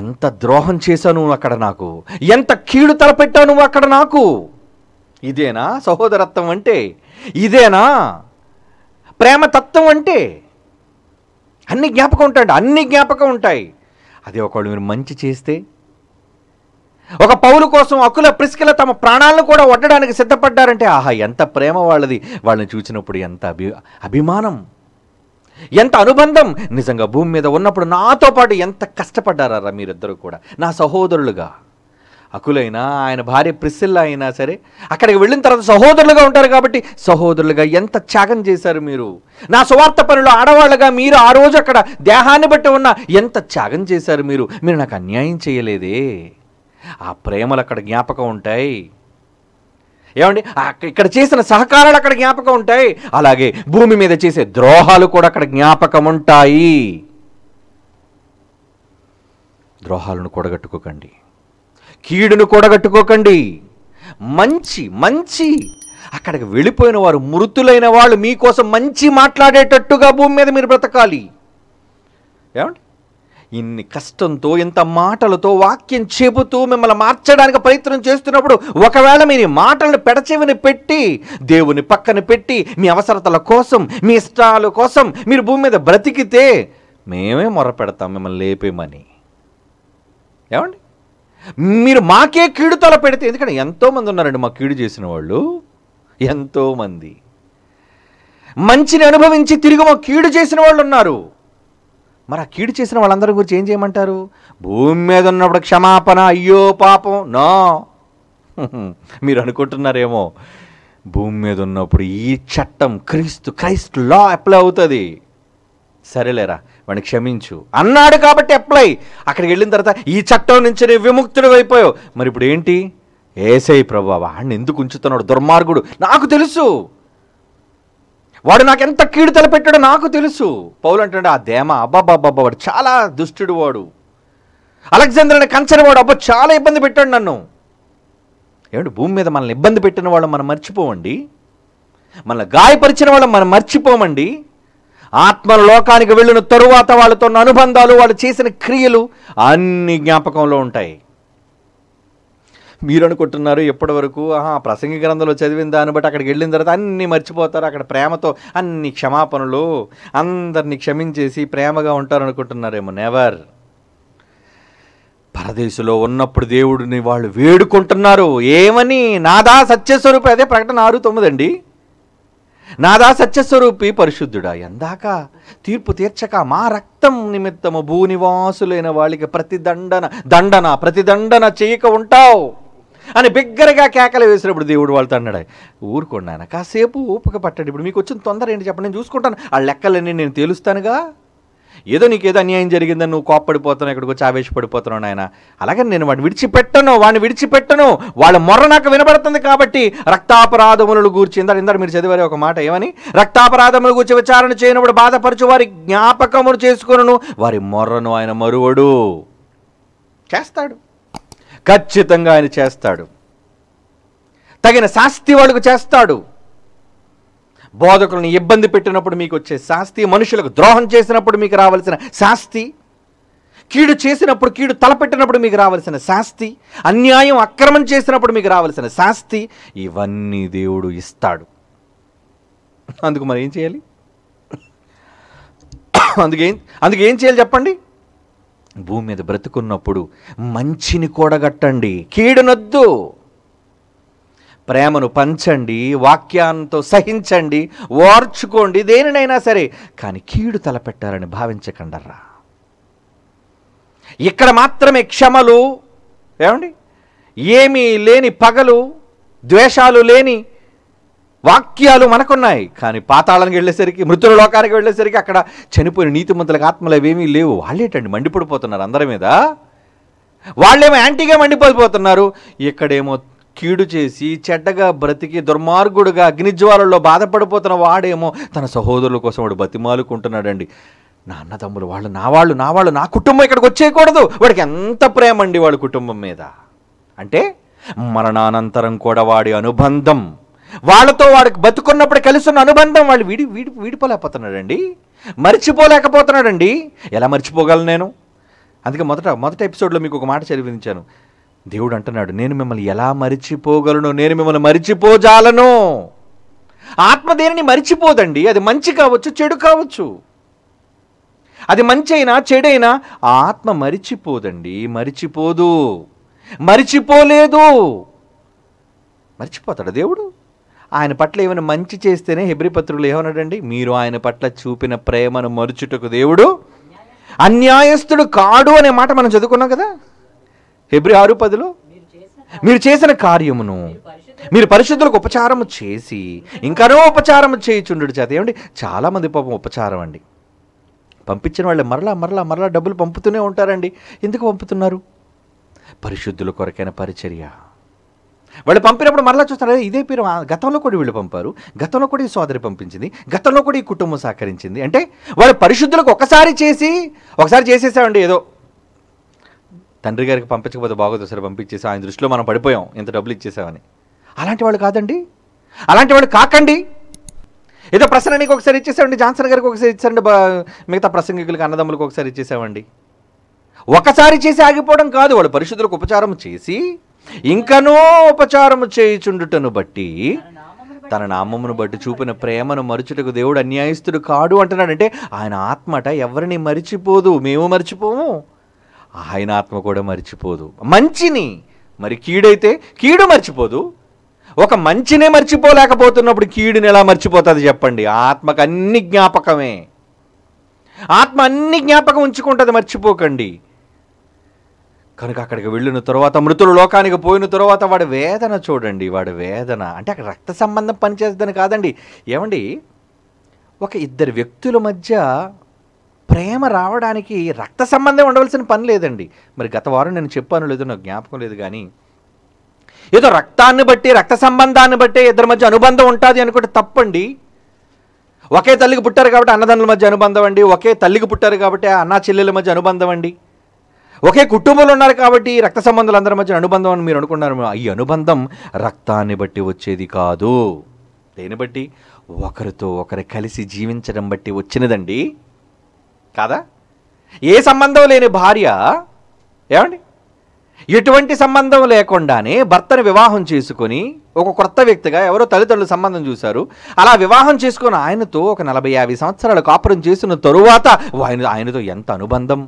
ఎంత ద్రోహం చేశాను అక్కడ నాకు ఎంత కీడు తలపెట్టాను అక్కడ నాకు ఇదేనా సహోదరత్వం అంటే ఇదేనా ప్రేమతత్వం అంటే అన్ని జ్ఞాపకం ఉంటాయండి అన్ని జ్ఞాపకం ఉంటాయి అదే ఒకళ్ళు మీరు మంచి చేస్తే ఒక పౌలు కోసం అకుల ప్రిస్కిల తమ ప్రాణాలను కూడా వడ్డడానికి సిద్ధపడ్డారంటే ఆహా ఎంత ప్రేమ వాళ్ళది వాళ్ళని చూసినప్పుడు ఎంత అభి అభిమానం ఎంత అనుబంధం నిజంగా భూమి మీద ఉన్నప్పుడు నాతో పాటు ఎంత కష్టపడ్డారా మీరిద్దరూ కూడా నా సహోదరులుగా అకులైనా ఆయన భార్య ప్రిస్సిల్ అయినా సరే అక్కడికి వెళ్ళిన తర్వాత సహోదరులుగా ఉంటారు కాబట్టి సహోదరులుగా ఎంత త్యాగం చేశారు మీరు నా స్వార్థ పనులు ఆడవాళ్ళుగా మీరు ఆ రోజు అక్కడ దేహాన్ని బట్టి ఉన్న ఎంత త్యాగం చేశారు మీరు మీరు నాకు అన్యాయం చేయలేదే ఆ ప్రేమలు అక్కడ జ్ఞాపకం ఉంటాయి ఏమండి ఇక్కడ చేసిన సహకారాలు అక్కడ జ్ఞాపకం ఉంటాయి అలాగే భూమి మీద చేసే ద్రోహాలు కూడా అక్కడ జ్ఞాపకం ఉంటాయి ద్రోహాలను కూడగట్టుకోకండి కీడును కూడగట్టుకోకండి మంచి మంచి అక్కడికి వెళ్ళిపోయిన వారు మృతులైన వాళ్ళు మీకోసం మంచి మాట్లాడేటట్టుగా భూమి మీద మీరు బ్రతకాలి ఏమండి ఇన్ని కష్టంతో ఇంత మాటలతో వాక్యం చెబుతూ మిమ్మల్ని మార్చడానికి ప్రయత్నం చేస్తున్నప్పుడు ఒకవేళ మీ మాటలను పెడచెవిని పెట్టి దేవుని పక్కన పెట్టి మీ అవసరతల కోసం మీ ఇష్టాల కోసం మీరు భూమి మీద బ్రతికితే మేమే మొర పెడతాం మిమ్మల్ని లేపేమని ఏమండి మీరు మాకే కీడు తల పెడితే ఎందుకంటే ఎంతోమంది ఉన్నారండి మా కీడు చేసిన వాళ్ళు ఎంతోమంది మంచిని అనుభవించి తిరిగి మా కీడు చేసిన వాళ్ళు ఉన్నారు మరి ఆ కీడు చేసిన వాళ్ళందరి గురించి ఏం చేయమంటారు భూమి మీద ఉన్నప్పుడు క్షమాపణ అయ్యో పాపం నా మీరు అనుకుంటున్నారేమో భూమి మీద ఉన్నప్పుడు ఈ చట్టం క్రీస్తు క్రైస్ట్ లా అప్లై అవుతుంది సరేలేరా వాడిని క్షమించు అన్నాడు కాబట్టి అప్లై అక్కడికి వెళ్ళిన తర్వాత ఈ చట్టం నుంచి నేను విముక్తుడు అయిపోయావు మరి ఇప్పుడు ఏంటి ఏసై ప్రభావ వాడిని ఎందుకు ఉంచుతున్నాడు దుర్మార్గుడు నాకు తెలుసు వాడు నాకు ఎంత కీడు తలపెట్టాడో నాకు తెలుసు పౌలు అంటాడు ఆ దేమ అబ్బాబ్బాబ్బా వాడు చాలా దుష్టుడు వాడు అలెగ్జాండర్ అనే కంచర్ వాడు అబ్బా చాలా ఇబ్బంది పెట్టాడు నన్ను ఏమంటే భూమి మీద మనల్ని ఇబ్బంది పెట్టిన వాళ్ళు మనం మర్చిపోవండి మనల్ని గాయపరిచిన వాళ్ళు మనం మర్చిపోమండి ఆత్మల లోకానికి వెళ్ళిన తరువాత వాళ్ళతో అనుబంధాలు వాళ్ళు చేసిన క్రియలు అన్ని జ్ఞాపకంలో ఉంటాయి మీరు అనుకుంటున్నారు ఎప్పటి వరకు ప్రసంగి గ్రంథంలో చదివిన దాన్ని బట్టి అక్కడికి వెళ్ళిన తర్వాత అన్ని మర్చిపోతారు అక్కడ ప్రేమతో అన్ని క్షమాపణలు అందరినీ క్షమించేసి ప్రేమగా ఉంటారు అనుకుంటున్నారేమో నెవర్ పరదేశంలో ఉన్నప్పుడు దేవుడిని వాళ్ళు వేడుకుంటున్నారు ఏమని నాదా సత్యస్వరూపి అదే ప్రకటన ఆరు తొమ్మిదండి నాదా సత్యస్వరూపి పరిశుద్ధుడా ఎందాక తీర్పు తీర్చక మా రక్తం నిమిత్తము భూనివాసులైన వాళ్ళకి ప్రతిదండన దండన ప్రతిదండన చేయక ఉంటావు అని బిగ్గరగా కేకలు వేసినప్పుడు దేవుడు వాళ్ళతో అన్నాడు ఊరుకోండి ఆయన కాసేపు ఊపక పట్టాడు ఇప్పుడు మీకు వచ్చిన తొందర ఏంటి చెప్పండి నేను చూసుకుంటాను ఆ లెక్కలన్నీ నేను తేలుస్తానుగా ఏదో నీకు ఏదో అన్యాయం జరిగిందని నువ్వు కోప్పడిపోతున్నావు ఇక్కడికి వచ్చి ఆవేశపడిపోతున్నావు నాయన అలాగే నేను వాడిని విడిచిపెట్టను వాడిని విడిచిపెట్టను వాళ్ళ మొర్ర నాకు వినబడుతుంది కాబట్టి రక్తాపరాధములు గూర్చి ఇందా ఇందా మీరు చదివారు ఒక మాట ఏమని రక్తాపరాధములు గూర్చి విచారణ చేయనప్పుడు బాధపరచు వారి జ్ఞాపకమును చేసుకును వారి మొర్రను ఆయన మరువడు చేస్తాడు ఖచ్చితంగా ఆయన చేస్తాడు తగిన శాస్తి వాళ్ళకు చేస్తాడు బోధకులను ఇబ్బంది పెట్టినప్పుడు మీకు వచ్చే శాస్తి మనుషులకు ద్రోహం చేసినప్పుడు మీకు రావాల్సిన శాస్తి కీడు చేసినప్పుడు కీడు తలపెట్టినప్పుడు మీకు రావాల్సిన శాస్తి అన్యాయం అక్రమం చేసినప్పుడు మీకు రావాల్సిన శాస్తి ఇవన్నీ దేవుడు ఇస్తాడు అందుకు మరి ఏం చేయాలి అందుకేం అందుకేం చేయాలి చెప్పండి భూమి మీద బ్రతుకున్నప్పుడు మంచిని కూడగట్టండి కీడునొద్దు ప్రేమను పంచండి వాక్యాంతో సహించండి ఓర్చుకోండి దేనినైనా సరే కానీ కీడు తలపెట్టాలని భావించకండర్రా ఇక్కడ మాత్రమే క్షమలు ఏమండి ఏమీ లేని పగలు ద్వేషాలు లేని వాక్యాలు మనకున్నాయి కానీ పాతాళానికి వెళ్ళేసరికి మృతుల లోకానికి వెళ్ళేసరికి అక్కడ చనిపోయిన నీతిమంతులకు ఆత్మలు అవేమీ లేవు వాళ్ళేటండి మండిపడిపోతున్నారు అందరి మీద వాళ్ళేమో యాంటీగా మండిపోతున్నారు ఇక్కడేమో కీడు చేసి చెడ్డగా బ్రతికి దుర్మార్గుడుగా అగ్నిజ్వాలలో బాధపడిపోతున్న వాడేమో తన సహోదరుల కోసం వాడు బతిమాలుకుంటున్నాడండి నా అన్నదమ్ములు వాళ్ళు నా వాళ్ళు నా వాళ్ళు నా కుటుంబం ఇక్కడికి వచ్చేయకూడదు వాడికి ఎంత ప్రేమ అండి వాళ్ళ కుటుంబం మీద అంటే మరణానంతరం కూడా వాడి అనుబంధం వాళ్ళతో వాడికి బతుకున్నప్పుడు కలిసి ఉన్న అనుబంధం వాళ్ళు విడి వీడి వీడిపోలేకపోతున్నాడండి మర్చిపోలేకపోతున్నాడండి ఎలా మర్చిపోగలను నేను అందుకే మొదట మొదటి ఎపిసోడ్లో మీకు ఒక మాట చదివించాను దేవుడు అంటున్నాడు నేను మిమ్మల్ని ఎలా మరిచిపోగలను నేను మిమ్మల్ని మరిచిపోజాలను ఆత్మ దేనిని మరిచిపోదండి అది మంచి కావచ్చు చెడు కావచ్చు అది మంచి అయినా చెడైనా ఆత్మ మరిచిపోదండి మరిచిపోదు మరిచిపోలేదు మరిచిపోతాడు దేవుడు ఆయన పట్ల ఏమైనా మంచి చేస్తేనే హెబ్రిపత్రులు ఏమన్నాడండి మీరు ఆయన పట్ల చూపిన ప్రేమను మరుచుటకు దేవుడు అన్యాయస్తుడు కాడు అనే మాట మనం చదువుకున్నాం కదా హెబ్రి ఆరు పదిలో మీరు చేసిన కార్యమును మీరు పరిశుద్ధులకు ఉపచారము చేసి ఇంకనో ఉపచారం చేయుచుండు చేత ఏమండి చాలామంది పాపం ఉపచారం అండి పంపించిన వాళ్ళు మరలా మరలా మరలా డబ్బులు పంపుతూనే ఉంటారండి ఎందుకు పంపుతున్నారు పరిశుద్ధుల కొరకైన పరిచర్య వాళ్ళు పంపినప్పుడు మరలా చూస్తారు ఇదే పేరు గతంలో కూడా వీళ్ళు పంపారు గతంలో కూడా ఈ సోదరి పంపించింది గతంలో కూడా ఈ కుటుంబం సహకరించింది అంటే వాళ్ళు పరిశుద్ధులకు ఒకసారి చేసి ఒకసారి చేసేసామండి ఏదో తండ్రి గారికి పంపించకపోతే బాగోదు ఒకసారి పంపించేసి ఆయన దృష్టిలో మనం పడిపోయాం ఇంత డబ్బులు ఇచ్చేసామని అలాంటి వాళ్ళు కాదండి అలాంటి వాళ్ళు కాకండి ఏదో ప్రసన్న నీకు ఒకసారి ఇచ్చేసామండి జాన్సన్ గారికి ఒకసారి ఇచ్చారండి మిగతా ప్రసంగికులకు అన్నదమ్ములకు ఒకసారి ఇచ్చేసామండి ఒకసారి చేసి ఆగిపోవడం కాదు వాళ్ళు పరిశుద్ధులకు ఉపచారం చేసి ఇంకనూ ఉపచారము చేయుచుండుటను బట్టి తన నామమును బట్టి చూపిన ప్రేమను మరుచుటకు దేవుడు అన్యాయస్తుడు కాడు అంటున్నాడంటే ఆయన ఆత్మట ఎవరిని మరిచిపోదు మేము మరిచిపోము ఆయన ఆత్మ కూడా మరిచిపోదు మంచిని మరి కీడైతే కీడు మర్చిపోదు ఒక మంచినే మర్చిపోలేకపోతున్నప్పుడు కీడుని ఎలా మర్చిపోతుంది చెప్పండి ఆత్మకు అన్ని జ్ఞాపకమే ఆత్మ అన్ని జ్ఞాపకం ఉంచుకుంటుంది మర్చిపోకండి కనుక అక్కడికి వెళ్ళిన తర్వాత మృతుల లోకానికి పోయిన తర్వాత వాడి వేదన చూడండి వాడి వేదన అంటే అక్కడ రక్త సంబంధం పనిచేస్తుందని కాదండి ఏమండి ఒక ఇద్దరు వ్యక్తుల మధ్య ప్రేమ రావడానికి రక్త సంబంధం ఉండవలసిన పని లేదండి మరి గత వారం నేను చెప్పాను లేదు నాకు జ్ఞాపకం లేదు కానీ ఏదో రక్తాన్ని బట్టి రక్త సంబంధాన్ని బట్టి ఇద్దరి మధ్య అనుబంధం ఉంటుంది అనుకుంటే తప్పండి ఒకే తల్లికి పుట్టారు కాబట్టి అన్నదండ్రుల మధ్య అనుబంధం అండి ఒకే తల్లికి పుట్టారు కాబట్టి అన్నా చెల్లెల మధ్య అనుబంధం అండి ఒకే కుటుంబంలో ఉన్నారు కాబట్టి రక్త సంబంధాలు అందరి మధ్య అనుబంధం అని మీరు అనుకున్నారు ఈ అనుబంధం రక్తాన్ని బట్టి వచ్చేది కాదు దేని బట్టి ఒకరితో ఒకరు కలిసి జీవించడం బట్టి వచ్చినదండి కాదా ఏ సంబంధం లేని భార్య ఏమండి ఎటువంటి సంబంధం లేకుండానే భర్తను వివాహం చేసుకొని ఒక కొత్త వ్యక్తిగా ఎవరో తల్లిదండ్రులు సంబంధం చూశారు అలా వివాహం చేసుకుని ఆయనతో ఒక నలభై యాభై సంవత్సరాలు కాపురం చేసిన తరువాత ఆయన ఆయనతో ఎంత అనుబంధం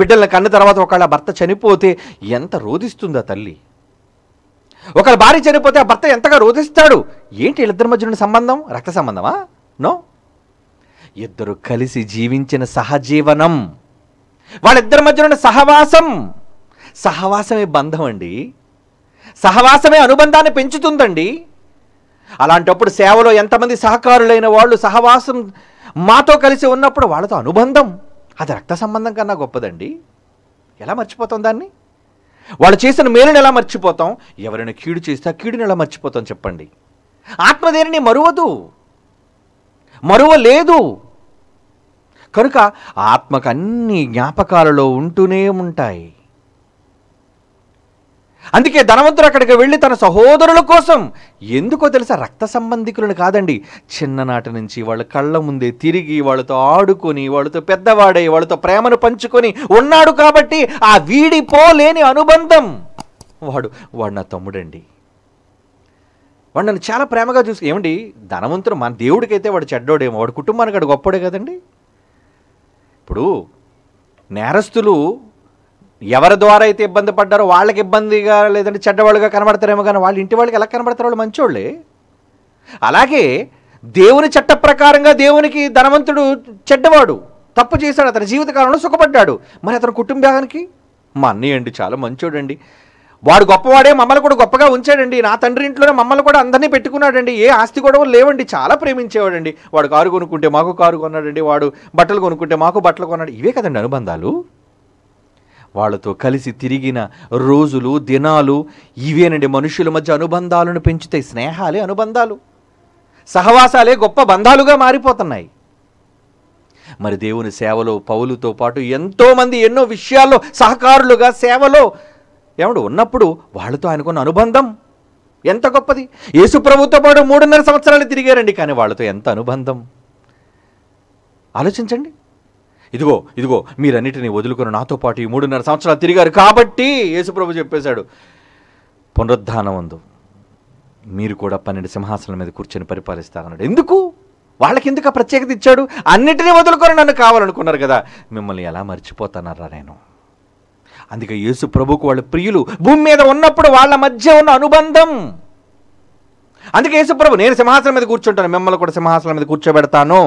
బిడ్డలను కన్న తర్వాత ఒకళ్ళ భర్త చనిపోతే ఎంత రోధిస్తుందా తల్లి ఒకళ్ళ భార్య చనిపోతే ఆ భర్త ఎంతగా రోధిస్తాడు ఏంటి వీళ్ళిద్దరి మధ్య ఉన్న సంబంధం రక్త సంబంధమా నో ఇద్దరు కలిసి జీవించిన సహజీవనం వాళ్ళిద్దరి మధ్య ఉన్న సహవాసం సహవాసమే బంధం అండి సహవాసమే అనుబంధాన్ని పెంచుతుందండి అలాంటప్పుడు సేవలో ఎంతమంది సహకారులైన వాళ్ళు సహవాసం మాతో కలిసి ఉన్నప్పుడు వాళ్ళతో అనుబంధం అది రక్త సంబంధం కన్నా గొప్పదండి ఎలా మర్చిపోతాం దాన్ని వాళ్ళు చేసిన మేలుని ఎలా మర్చిపోతాం ఎవరైనా కీడు చేస్తే కీడుని ఎలా మర్చిపోతాం చెప్పండి ఆత్మదేనిని మరువదు మరువలేదు కనుక ఆత్మకు అన్ని జ్ఞాపకాలలో ఉంటూనే ఉంటాయి అందుకే ధనవంతుడు అక్కడికి వెళ్ళి తన సహోదరుల కోసం ఎందుకో తెలుసా రక్త సంబంధికులను కాదండి చిన్ననాటి నుంచి వాళ్ళ కళ్ళ ముందే తిరిగి వాళ్ళతో ఆడుకొని వాళ్ళతో పెద్దవాడై వాళ్ళతో ప్రేమను పంచుకొని ఉన్నాడు కాబట్టి ఆ వీడిపోలేని అనుబంధం వాడు వాడు నా తమ్ముడండి వాడు నన్ను చాలా ప్రేమగా చూసి ఏమండి ధనవంతుడు మన దేవుడికైతే వాడు చెడ్డోడేమో వాడు కుటుంబానికి వాడు గొప్పడే కదండి ఇప్పుడు నేరస్తులు ఎవరి ద్వారా అయితే ఇబ్బంది పడ్డారో వాళ్ళకి ఇబ్బందిగా లేదంటే చెడ్డవాళ్ళుగా కనబడతారేమో కానీ వాళ్ళ ఇంటి వాళ్ళకి ఎలా కనబడతారు వాళ్ళు మంచోళ్ళే అలాగే దేవుని చట్ట ప్రకారంగా దేవునికి ధనవంతుడు చెడ్డవాడు తప్పు చేశాడు అతని జీవితకాలంలో సుఖపడ్డాడు మరి అతని కుటుంబానికి మా అన్నయ్య అండి చాలా మంచోడండి వాడు గొప్పవాడే మమ్మల్ని కూడా గొప్పగా ఉంచాడండి నా తండ్రి ఇంట్లోనే మమ్మల్ని కూడా అందరినీ పెట్టుకున్నాడండి ఏ ఆస్తి గొడవలు లేవండి చాలా ప్రేమించేవాడండి వాడు కారు కొనుక్కుంటే మాకు కారు కొన్నాడండి వాడు బట్టలు కొనుక్కుంటే మాకు బట్టలు కొన్నాడు ఇవే కదండి అనుబంధాలు వాళ్ళతో కలిసి తిరిగిన రోజులు దినాలు ఇవేనండి మనుషుల మధ్య అనుబంధాలను పెంచుతాయి స్నేహాలే అనుబంధాలు సహవాసాలే గొప్ప బంధాలుగా మారిపోతున్నాయి మరి దేవుని సేవలో పౌలుతో పాటు ఎంతోమంది ఎన్నో విషయాల్లో సహకారులుగా సేవలో ఏమండు ఉన్నప్పుడు వాళ్ళతో ఆయనకున్న అనుబంధం ఎంత గొప్పది ప్రభుతో పాటు మూడున్నర సంవత్సరాలు తిరిగారండి కానీ వాళ్ళతో ఎంత అనుబంధం ఆలోచించండి ఇదిగో ఇదిగో మీరన్నిటిని వదులుకొని నాతో పాటు ఈ మూడున్నర సంవత్సరాలు తిరిగారు కాబట్టి యేసుప్రభు చెప్పేశాడు పునరుద్ధానం ఉంది మీరు కూడా పన్నెండు సింహాసనం మీద కూర్చొని పరిపాలిస్తారన్నాడు ఎందుకు వాళ్ళకి ఎందుకు ఆ ప్రత్యేకత ఇచ్చాడు అన్నిటినీ వదులుకొని నన్ను కావాలనుకున్నారు కదా మిమ్మల్ని ఎలా మర్చిపోతానరా నేను అందుకే యేసు ప్రభుకు వాళ్ళ ప్రియులు భూమి మీద ఉన్నప్పుడు వాళ్ళ మధ్య ఉన్న అనుబంధం అందుకే ప్రభు నేను సింహాసనం మీద కూర్చుంటాను మిమ్మల్ని కూడా సింహాసనం మీద కూర్చోబెడతాను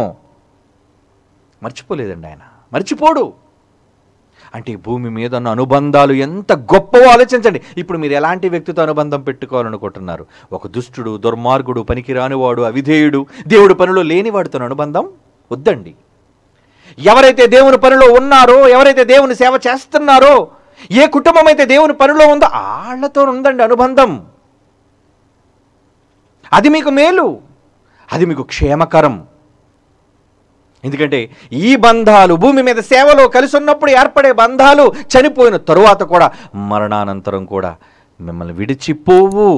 మర్చిపోలేదండి ఆయన మర్చిపోడు అంటే భూమి మీద ఉన్న అనుబంధాలు ఎంత గొప్పవో ఆలోచించండి ఇప్పుడు మీరు ఎలాంటి వ్యక్తితో అనుబంధం పెట్టుకోవాలనుకుంటున్నారు ఒక దుష్టుడు దుర్మార్గుడు రానివాడు అవిధేయుడు దేవుడు పనిలో లేనివాడితో అనుబంధం వద్దండి ఎవరైతే దేవుని పనిలో ఉన్నారో ఎవరైతే దేవుని సేవ చేస్తున్నారో ఏ కుటుంబం అయితే దేవుని పనిలో ఉందో వాళ్ళతో ఉందండి అనుబంధం అది మీకు మేలు అది మీకు క్షేమకరం ఎందుకంటే ఈ బంధాలు భూమి మీద సేవలో కలిసి ఉన్నప్పుడు ఏర్పడే బంధాలు చనిపోయిన తరువాత కూడా మరణానంతరం కూడా మిమ్మల్ని విడిచిపోవు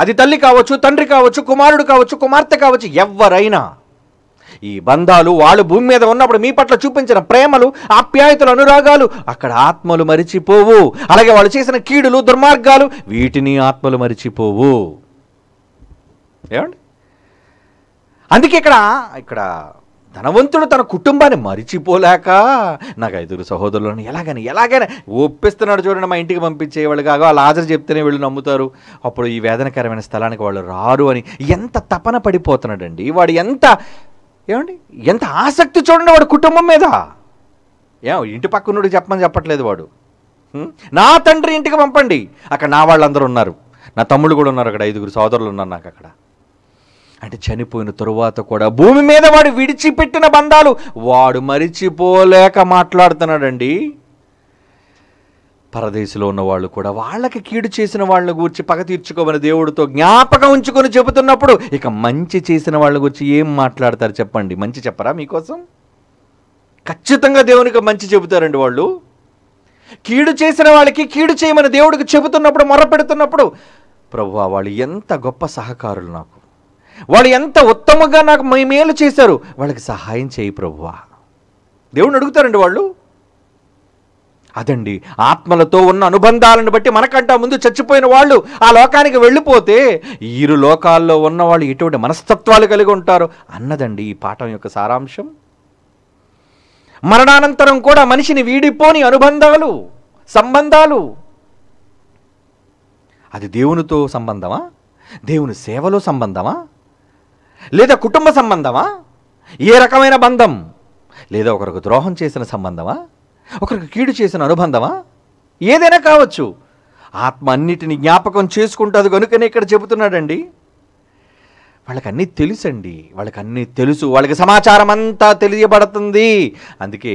అది తల్లి కావచ్చు తండ్రి కావచ్చు కుమారుడు కావచ్చు కుమార్తె కావచ్చు ఎవరైనా ఈ బంధాలు వాళ్ళు భూమి మీద ఉన్నప్పుడు మీ పట్ల చూపించిన ప్రేమలు ఆప్యాయతలు అనురాగాలు అక్కడ ఆత్మలు మరిచిపోవు అలాగే వాళ్ళు చేసిన కీడులు దుర్మార్గాలు వీటిని ఆత్మలు మరిచిపోవు ఏమండి అందుకే ఇక్కడ ఇక్కడ ధనవంతుడు తన కుటుంబాన్ని మరిచిపోలేక నాకు ఐదుగురు సహోదరులను ఎలాగైనా ఎలాగైనా ఒప్పిస్తున్నాడు చూడండి మా ఇంటికి పంపించేవాళ్ళు కాగా వాళ్ళు హాజరు చెప్తేనే వీళ్ళు నమ్ముతారు అప్పుడు ఈ వేదనకరమైన స్థలానికి వాళ్ళు రారు అని ఎంత తపన పడిపోతున్నాడండి వాడు ఎంత ఏమండి ఎంత ఆసక్తి చూడండి వాడు కుటుంబం మీద ఏం ఇంటి పక్కనుడు చెప్పమని చెప్పట్లేదు వాడు నా తండ్రి ఇంటికి పంపండి అక్కడ నా వాళ్ళందరూ ఉన్నారు నా తమ్ముడు కూడా ఉన్నారు అక్కడ ఐదుగురు సోదరులు ఉన్నారు నాకు అక్కడ అంటే చనిపోయిన తరువాత కూడా భూమి మీద వాడు విడిచిపెట్టిన బంధాలు వాడు మరిచిపోలేక మాట్లాడుతున్నాడండి పరదేశంలో ఉన్న వాళ్ళు కూడా వాళ్ళకి కీడు చేసిన వాళ్ళని గురించి పగ తీర్చుకోమని దేవుడితో జ్ఞాపకం ఉంచుకొని చెబుతున్నప్పుడు ఇక మంచి చేసిన వాళ్ళ గురించి ఏం మాట్లాడతారు చెప్పండి మంచి చెప్పరా మీకోసం ఖచ్చితంగా దేవునికి మంచి చెబుతారండి వాళ్ళు కీడు చేసిన వాళ్ళకి కీడు చేయమని దేవుడికి చెబుతున్నప్పుడు మొర పెడుతున్నప్పుడు ప్రభు వాళ్ళు ఎంత గొప్ప సహకారులు నాకు వాళ్ళు ఎంత ఉత్తమంగా నాకు మేలు చేశారు వాళ్ళకి సహాయం చేయి ప్రభువా దేవుణ్ణి అడుగుతారండి వాళ్ళు అదండి ఆత్మలతో ఉన్న అనుబంధాలను బట్టి మనకంటా ముందు చచ్చిపోయిన వాళ్ళు ఆ లోకానికి వెళ్ళిపోతే ఈరు లోకాల్లో ఉన్న వాళ్ళు ఎటువంటి మనస్తత్వాలు కలిగి ఉంటారు అన్నదండి ఈ పాఠం యొక్క సారాంశం మరణానంతరం కూడా మనిషిని వీడిపోని అనుబంధాలు సంబంధాలు అది దేవునితో సంబంధమా దేవుని సేవలో సంబంధమా లేదా కుటుంబ సంబంధమా ఏ రకమైన బంధం లేదా ఒకరికి ద్రోహం చేసిన సంబంధమా ఒకరికి కీడు చేసిన అనుబంధమా ఏదైనా కావచ్చు ఆత్మ అన్నిటిని జ్ఞాపకం చేసుకుంటుంది కనుకనే ఇక్కడ చెబుతున్నాడండి వాళ్ళకి అన్నీ తెలుసండి వాళ్ళకి అన్నీ తెలుసు వాళ్ళకి సమాచారం అంతా తెలియబడుతుంది అందుకే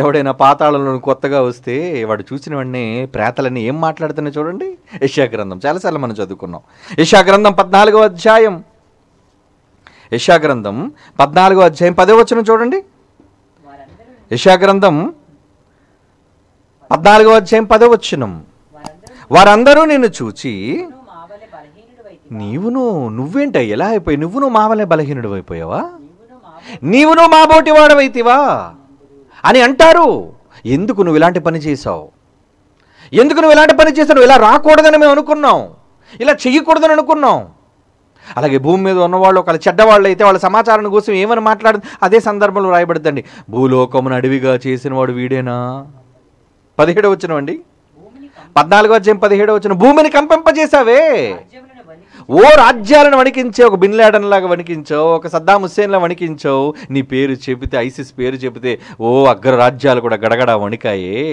ఎవడైనా పాతాళంలో కొత్తగా వస్తే వాడు చూసిన వాడినే ప్రేతలన్నీ ఏం మాట్లాడుతున్నాయి చూడండి యశాగ్రంథం చాలాసార్లు మనం చదువుకున్నాం యశాగ్రంథం పద్నాలుగో అధ్యాయం యశాగ్రంథం పద్నాలుగో అధ్యాయం పదే వచ్చిన చూడండి యశాగ్రంథం పద్నాలుగో అధ్యాయం పదే వచ్చినం వారందరూ నిన్ను చూచి నీవును నువ్వేంట ఎలా అయిపోయి నువ్వు నువ్వు మావలే బలహీనుడు అయిపోయావా నీవు నువ్వు మాబోటి వాడవైతివా అని అంటారు ఎందుకు నువ్వు ఇలాంటి పని చేశావు ఎందుకు నువ్వు ఇలాంటి పని చేశావు ఇలా రాకూడదని మేము అనుకున్నాం ఇలా చెయ్యకూడదని అనుకున్నాం అలాగే భూమి మీద ఉన్నవాళ్ళు ఒకళ్ళు చెడ్డవాళ్ళు అయితే వాళ్ళ సమాచారం కోసం ఏమని మాట్లాడు అదే సందర్భంలో రాయబడుతుంది భూలోకమును అడవిగా చేసిన వాడు వీడేనా పదిహేడో అండి పద్నాలుగు అధ్యాయం పదిహేడు వచ్చిన భూమిని కంపింపజేసావే ఓ రాజ్యాలను వణికించావు ఒక బిన్ లాడన్ లాగా వణికించావు ఒక సద్దాం హుస్సేన్లా వణికించావు నీ పేరు చెబితే ఐసిస్ పేరు చెబితే ఓ అగ్ర రాజ్యాలు కూడా గడగడ వణికాయే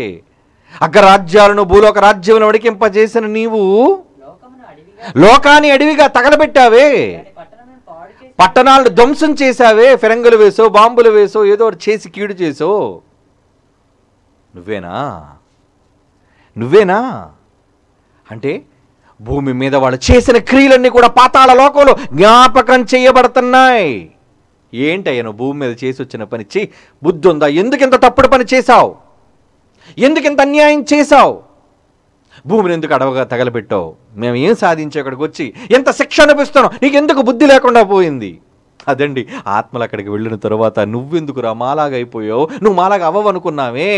అగ్రరాజ్యాలను భూలోక రాజ్యములను వణికింపజేసిన నీవు లోకాన్ని అడవిగా తగలబెట్టావే పట్టణాలను ధ్వంసం చేశావే ఫిరంగులు వేసో బాంబులు వేసో ఏదో చేసి కీడు చేసో నువ్వేనా నువ్వేనా అంటే భూమి మీద వాళ్ళు చేసిన క్రియలన్నీ కూడా పాతాళ లోకంలో జ్ఞాపకం చేయబడుతున్నాయి ఏంటయ్యా భూమి మీద చేసి వచ్చిన పని చేయి బుద్ధి ఉందా ఎందుకింత తప్పుడు పని చేశావు ఎందుకింత అన్యాయం చేశావు భూమిని ఎందుకు అడవగా తగలబెట్టావు మేము ఏం సాధించి అక్కడికి వచ్చి ఎంత శిక్ష నీకు ఎందుకు బుద్ధి లేకుండా పోయింది అదండి ఆత్మలు అక్కడికి వెళ్ళిన తర్వాత నువ్వెందుకురా మాలాగా అయిపోయావు నువ్వు మాలాగా అవ్వనుకున్నావే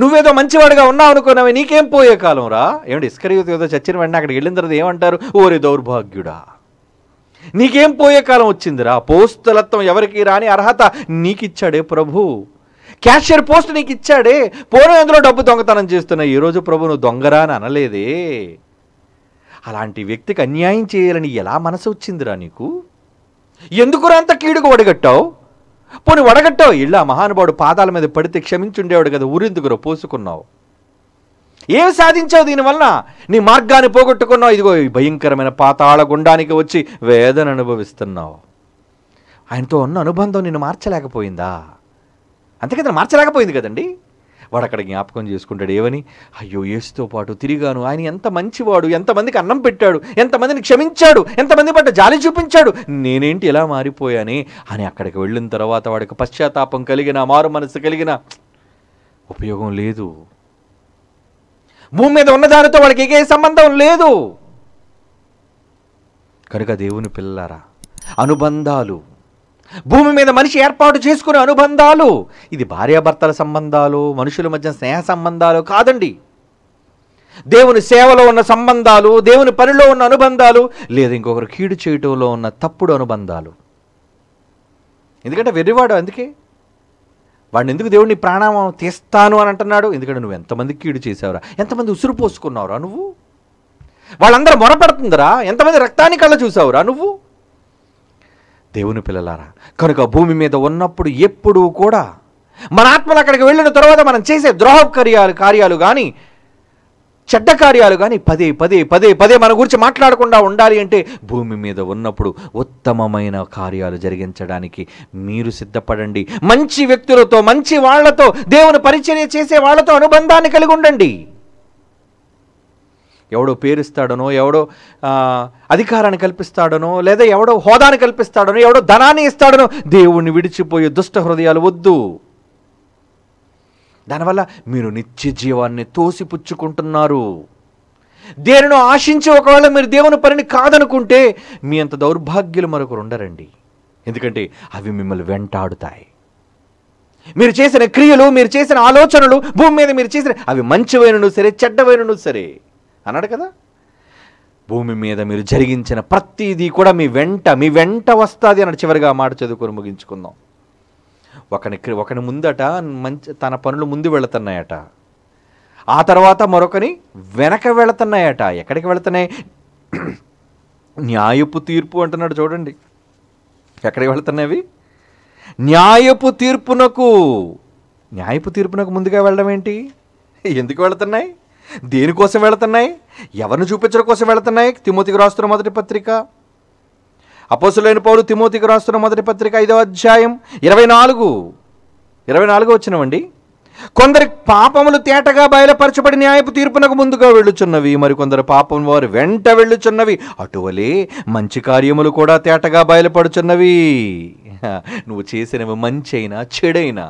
నువ్వేదో మంచివాడిగా ఉన్నావు అనుకున్నావే నీకేం పోయే కాలం రా ఏమంటే ఏదో చచ్చిన వెంటనే అక్కడికి వెళ్ళిన తర్వాత ఏమంటారు ఓరే దౌర్భాగ్యుడా నీకేం పోయే కాలం వచ్చిందిరా పోస్తులత్వం ఎవరికి రాని అర్హత నీకిచ్చాడే ప్రభు క్యాషియర్ పోస్ట్ నీకు ఇచ్చాడే పోనీ అందులో డబ్బు దొంగతనం చేస్తున్నా ఈరోజు ప్రభు నువ్వు దొంగరా అని అనలేదే అలాంటి వ్యక్తికి అన్యాయం చేయాలని ఎలా మనసు వచ్చిందిరా నీకు ఎందుకురా అంత కీడుకు వడగట్టావు పోనీ వడగట్టావు ఇళ్ళ మహానుభావుడు పాదాల మీద పడితే క్షమించుండేవాడు కదా ఊరెందుకురా పోసుకున్నావు ఏమి సాధించావు దీనివల్ల నీ మార్గాన్ని పోగొట్టుకున్నావు ఇదిగో ఈ భయంకరమైన పాతాళ గుండానికి వచ్చి వేదన అనుభవిస్తున్నావు ఆయనతో ఉన్న అనుబంధం నిన్ను మార్చలేకపోయిందా అంతే కదా మార్చలేకపోయింది కదండి వాడు అక్కడ జ్ఞాపకం చేసుకుంటాడు ఏమని అయ్యో ఏసుతో పాటు తిరిగాను ఆయన ఎంత మంచివాడు ఎంతమందికి అన్నం పెట్టాడు ఎంతమందిని క్షమించాడు ఎంతమంది పట్ల జాలి చూపించాడు నేనేంటి ఇలా మారిపోయాని అని అక్కడికి వెళ్ళిన తర్వాత వాడికి పశ్చాత్తాపం కలిగిన మారు మనసు కలిగిన ఉపయోగం లేదు భూమి మీద ఉన్నదానితో వాడికి ఏ సంబంధం లేదు కనుక దేవుని పిల్లరా అనుబంధాలు భూమి మీద మనిషి ఏర్పాటు చేసుకునే అనుబంధాలు ఇది భార్యాభర్తల సంబంధాలు మనుషుల మధ్య స్నేహ సంబంధాలు కాదండి దేవుని సేవలో ఉన్న సంబంధాలు దేవుని పనిలో ఉన్న అనుబంధాలు లేదా ఇంకొకరు కీడు చేయటంలో ఉన్న తప్పుడు అనుబంధాలు ఎందుకంటే వెర్రివాడు అందుకే వాడిని ఎందుకు దేవుడిని ప్రాణం తీస్తాను అని అంటున్నాడు ఎందుకంటే నువ్వు ఎంతమంది కీడు చేసావురా ఎంతమంది ఉసురు పోసుకున్నావురా నువ్వు వాళ్ళందరూ మొరపడుతుందిరా ఎంతమంది రక్తాన్ని కళ్ళ చూసావురా నువ్వు దేవుని పిల్లలారా కనుక భూమి మీద ఉన్నప్పుడు ఎప్పుడూ కూడా మన ఆత్మలు అక్కడికి వెళ్ళిన తర్వాత మనం చేసే ద్రోహ కార్యాలు కార్యాలు కానీ చెడ్డ కార్యాలు కానీ పదే పదే పదే పదే మన గురించి మాట్లాడకుండా ఉండాలి అంటే భూమి మీద ఉన్నప్పుడు ఉత్తమమైన కార్యాలు జరిగించడానికి మీరు సిద్ధపడండి మంచి వ్యక్తులతో మంచి వాళ్లతో దేవుని పరిచర్య చేసే వాళ్లతో అనుబంధాన్ని కలిగి ఉండండి ఎవడో పేరుస్తాడనో ఎవడో అధికారాన్ని కల్పిస్తాడనో లేదా ఎవడో హోదాని కల్పిస్తాడనో ఎవడో ధనాన్ని ఇస్తాడనో దేవుణ్ణి విడిచిపోయే దుష్ట హృదయాలు వద్దు దానివల్ల మీరు నిత్య జీవాన్ని తోసిపుచ్చుకుంటున్నారు దేనిని ఆశించి ఒకవేళ మీరు దేవుని పనిని కాదనుకుంటే మీ అంత దౌర్భాగ్యులు మరొకరు ఉండరండి ఎందుకంటే అవి మిమ్మల్ని వెంటాడుతాయి మీరు చేసిన క్రియలు మీరు చేసిన ఆలోచనలు భూమి మీద మీరు చేసిన అవి మంచివైనను సరే చెడ్డవైనను సరే అన్నాడు కదా భూమి మీద మీరు జరిగించిన ప్రతిదీ కూడా మీ వెంట మీ వెంట వస్తుంది అన్నాడు చివరిగా మాట చదువుకొని ముగించుకుందాం ఒకని ఒకని ముందట మంచి తన పనులు ముందు వెళుతున్నాయట ఆ తర్వాత మరొకని వెనక వెళుతున్నాయట ఎక్కడికి వెళుతున్నాయి న్యాయపు తీర్పు అంటున్నాడు చూడండి ఎక్కడికి వెళుతున్నాయి న్యాయపు తీర్పునకు న్యాయపు తీర్పునకు ముందుగా వెళ్ళడం ఏంటి ఎందుకు వెళుతున్నాయి దేనికోసం వెళుతున్నాయి ఎవరిని చూపించడం కోసం వెళుతున్నాయి తిమోతికి రాస్తున్న మొదటి పత్రిక అపోసులైన పౌరు తిమోతికి రాస్తున్న మొదటి పత్రిక ఐదో అధ్యాయం ఇరవై నాలుగు ఇరవై నాలుగు వచ్చినవండి కొందరి పాపములు తేటగా బయలుపరచబడి న్యాయపు తీర్పునకు ముందుగా వెళ్ళుచున్నవి మరికొందరు పాపం వారు వెంట వెళ్ళుచున్నవి అటువలే మంచి కార్యములు కూడా తేటగా బయలుపడుచున్నవి నువ్వు చేసినవి మంచైనా చెడైనా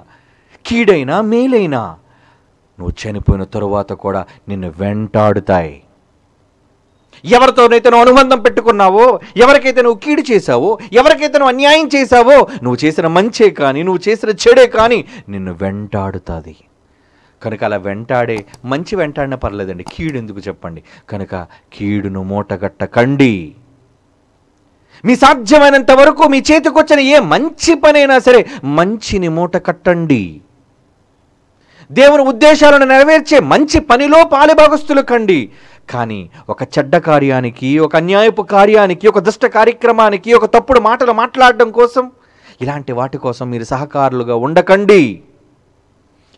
కీడైనా మేలైనా నువ్వు చనిపోయిన తరువాత కూడా నిన్ను వెంటాడుతాయి ఎవరితోనైతే నువ్వు అనుబంధం పెట్టుకున్నావో ఎవరికైతే నువ్వు కీడు చేశావో ఎవరికైతే నువ్వు అన్యాయం చేశావో నువ్వు చేసిన మంచే కానీ నువ్వు చేసిన చెడే కానీ నిన్ను వెంటాడుతుంది కనుక అలా వెంటాడే మంచి వెంటాడిన పర్లేదండి కీడు ఎందుకు చెప్పండి కనుక కీడును మూటగట్ట కండి మీ సాధ్యమైనంత వరకు మీ చేతికొచ్చిన ఏ మంచి పనైనా సరే మంచిని మూట కట్టండి దేవుని ఉద్దేశాలను నెరవేర్చే మంచి పనిలో పాలిభాగస్తులు కండి కానీ ఒక చెడ్డ కార్యానికి ఒక అన్యాయపు కార్యానికి ఒక దుష్ట కార్యక్రమానికి ఒక తప్పుడు మాటలు మాట్లాడడం కోసం ఇలాంటి వాటి కోసం మీరు సహకారులుగా ఉండకండి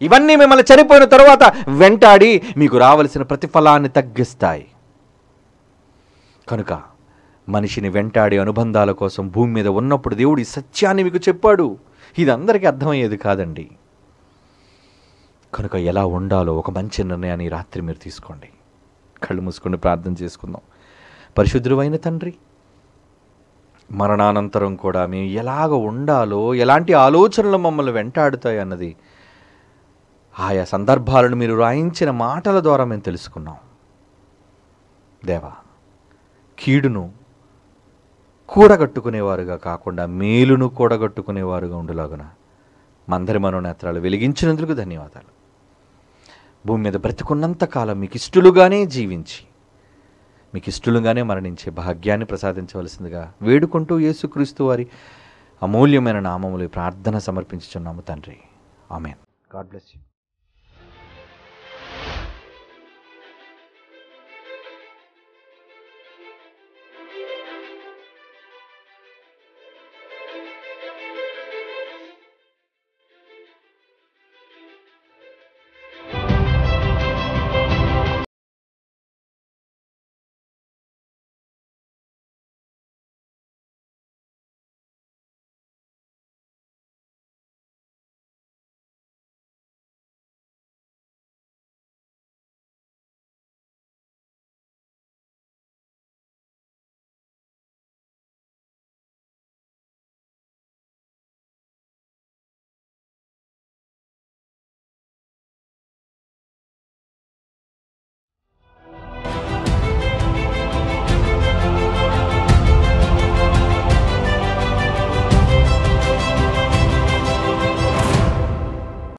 ఇవన్నీ మిమ్మల్ని చనిపోయిన తర్వాత వెంటాడి మీకు రావలసిన ప్రతిఫలాన్ని తగ్గిస్తాయి కనుక మనిషిని వెంటాడే అనుబంధాల కోసం భూమి మీద ఉన్నప్పుడు దేవుడు ఈ సత్యాన్ని మీకు చెప్పాడు ఇది అందరికీ అర్థమయ్యేది కాదండి కనుక ఎలా ఉండాలో ఒక మంచి నిర్ణయాన్ని రాత్రి మీరు తీసుకోండి కళ్ళు మూసుకొని ప్రార్థన చేసుకుందాం పరిశుద్ధువైన తండ్రి మరణానంతరం కూడా మేము ఎలాగ ఉండాలో ఎలాంటి ఆలోచనలు మమ్మల్ని వెంటాడుతాయి అన్నది ఆయా సందర్భాలను మీరు రాయించిన మాటల ద్వారా మేము తెలుసుకున్నాం దేవా కీడును కూడగట్టుకునేవారుగా కాకుండా మేలును కూడగట్టుకునేవారుగా ఉండులాగున మందరి మనోనేత్రాలు వెలిగించినందుకు ధన్యవాదాలు భూమి మీద బ్రతికున్నంత కాలం మీకు ఇష్టలుగానే జీవించి మీకు ఇష్టలుగానే మరణించే భాగ్యాన్ని ప్రసాదించవలసిందిగా వేడుకుంటూ యేసుక్రీస్తు వారి అమూల్యమైన నామములు ప్రార్థన సమర్పించుచున్నాము తండ్రి ఆమెన్ గాడ్ బ్లెస్ యూ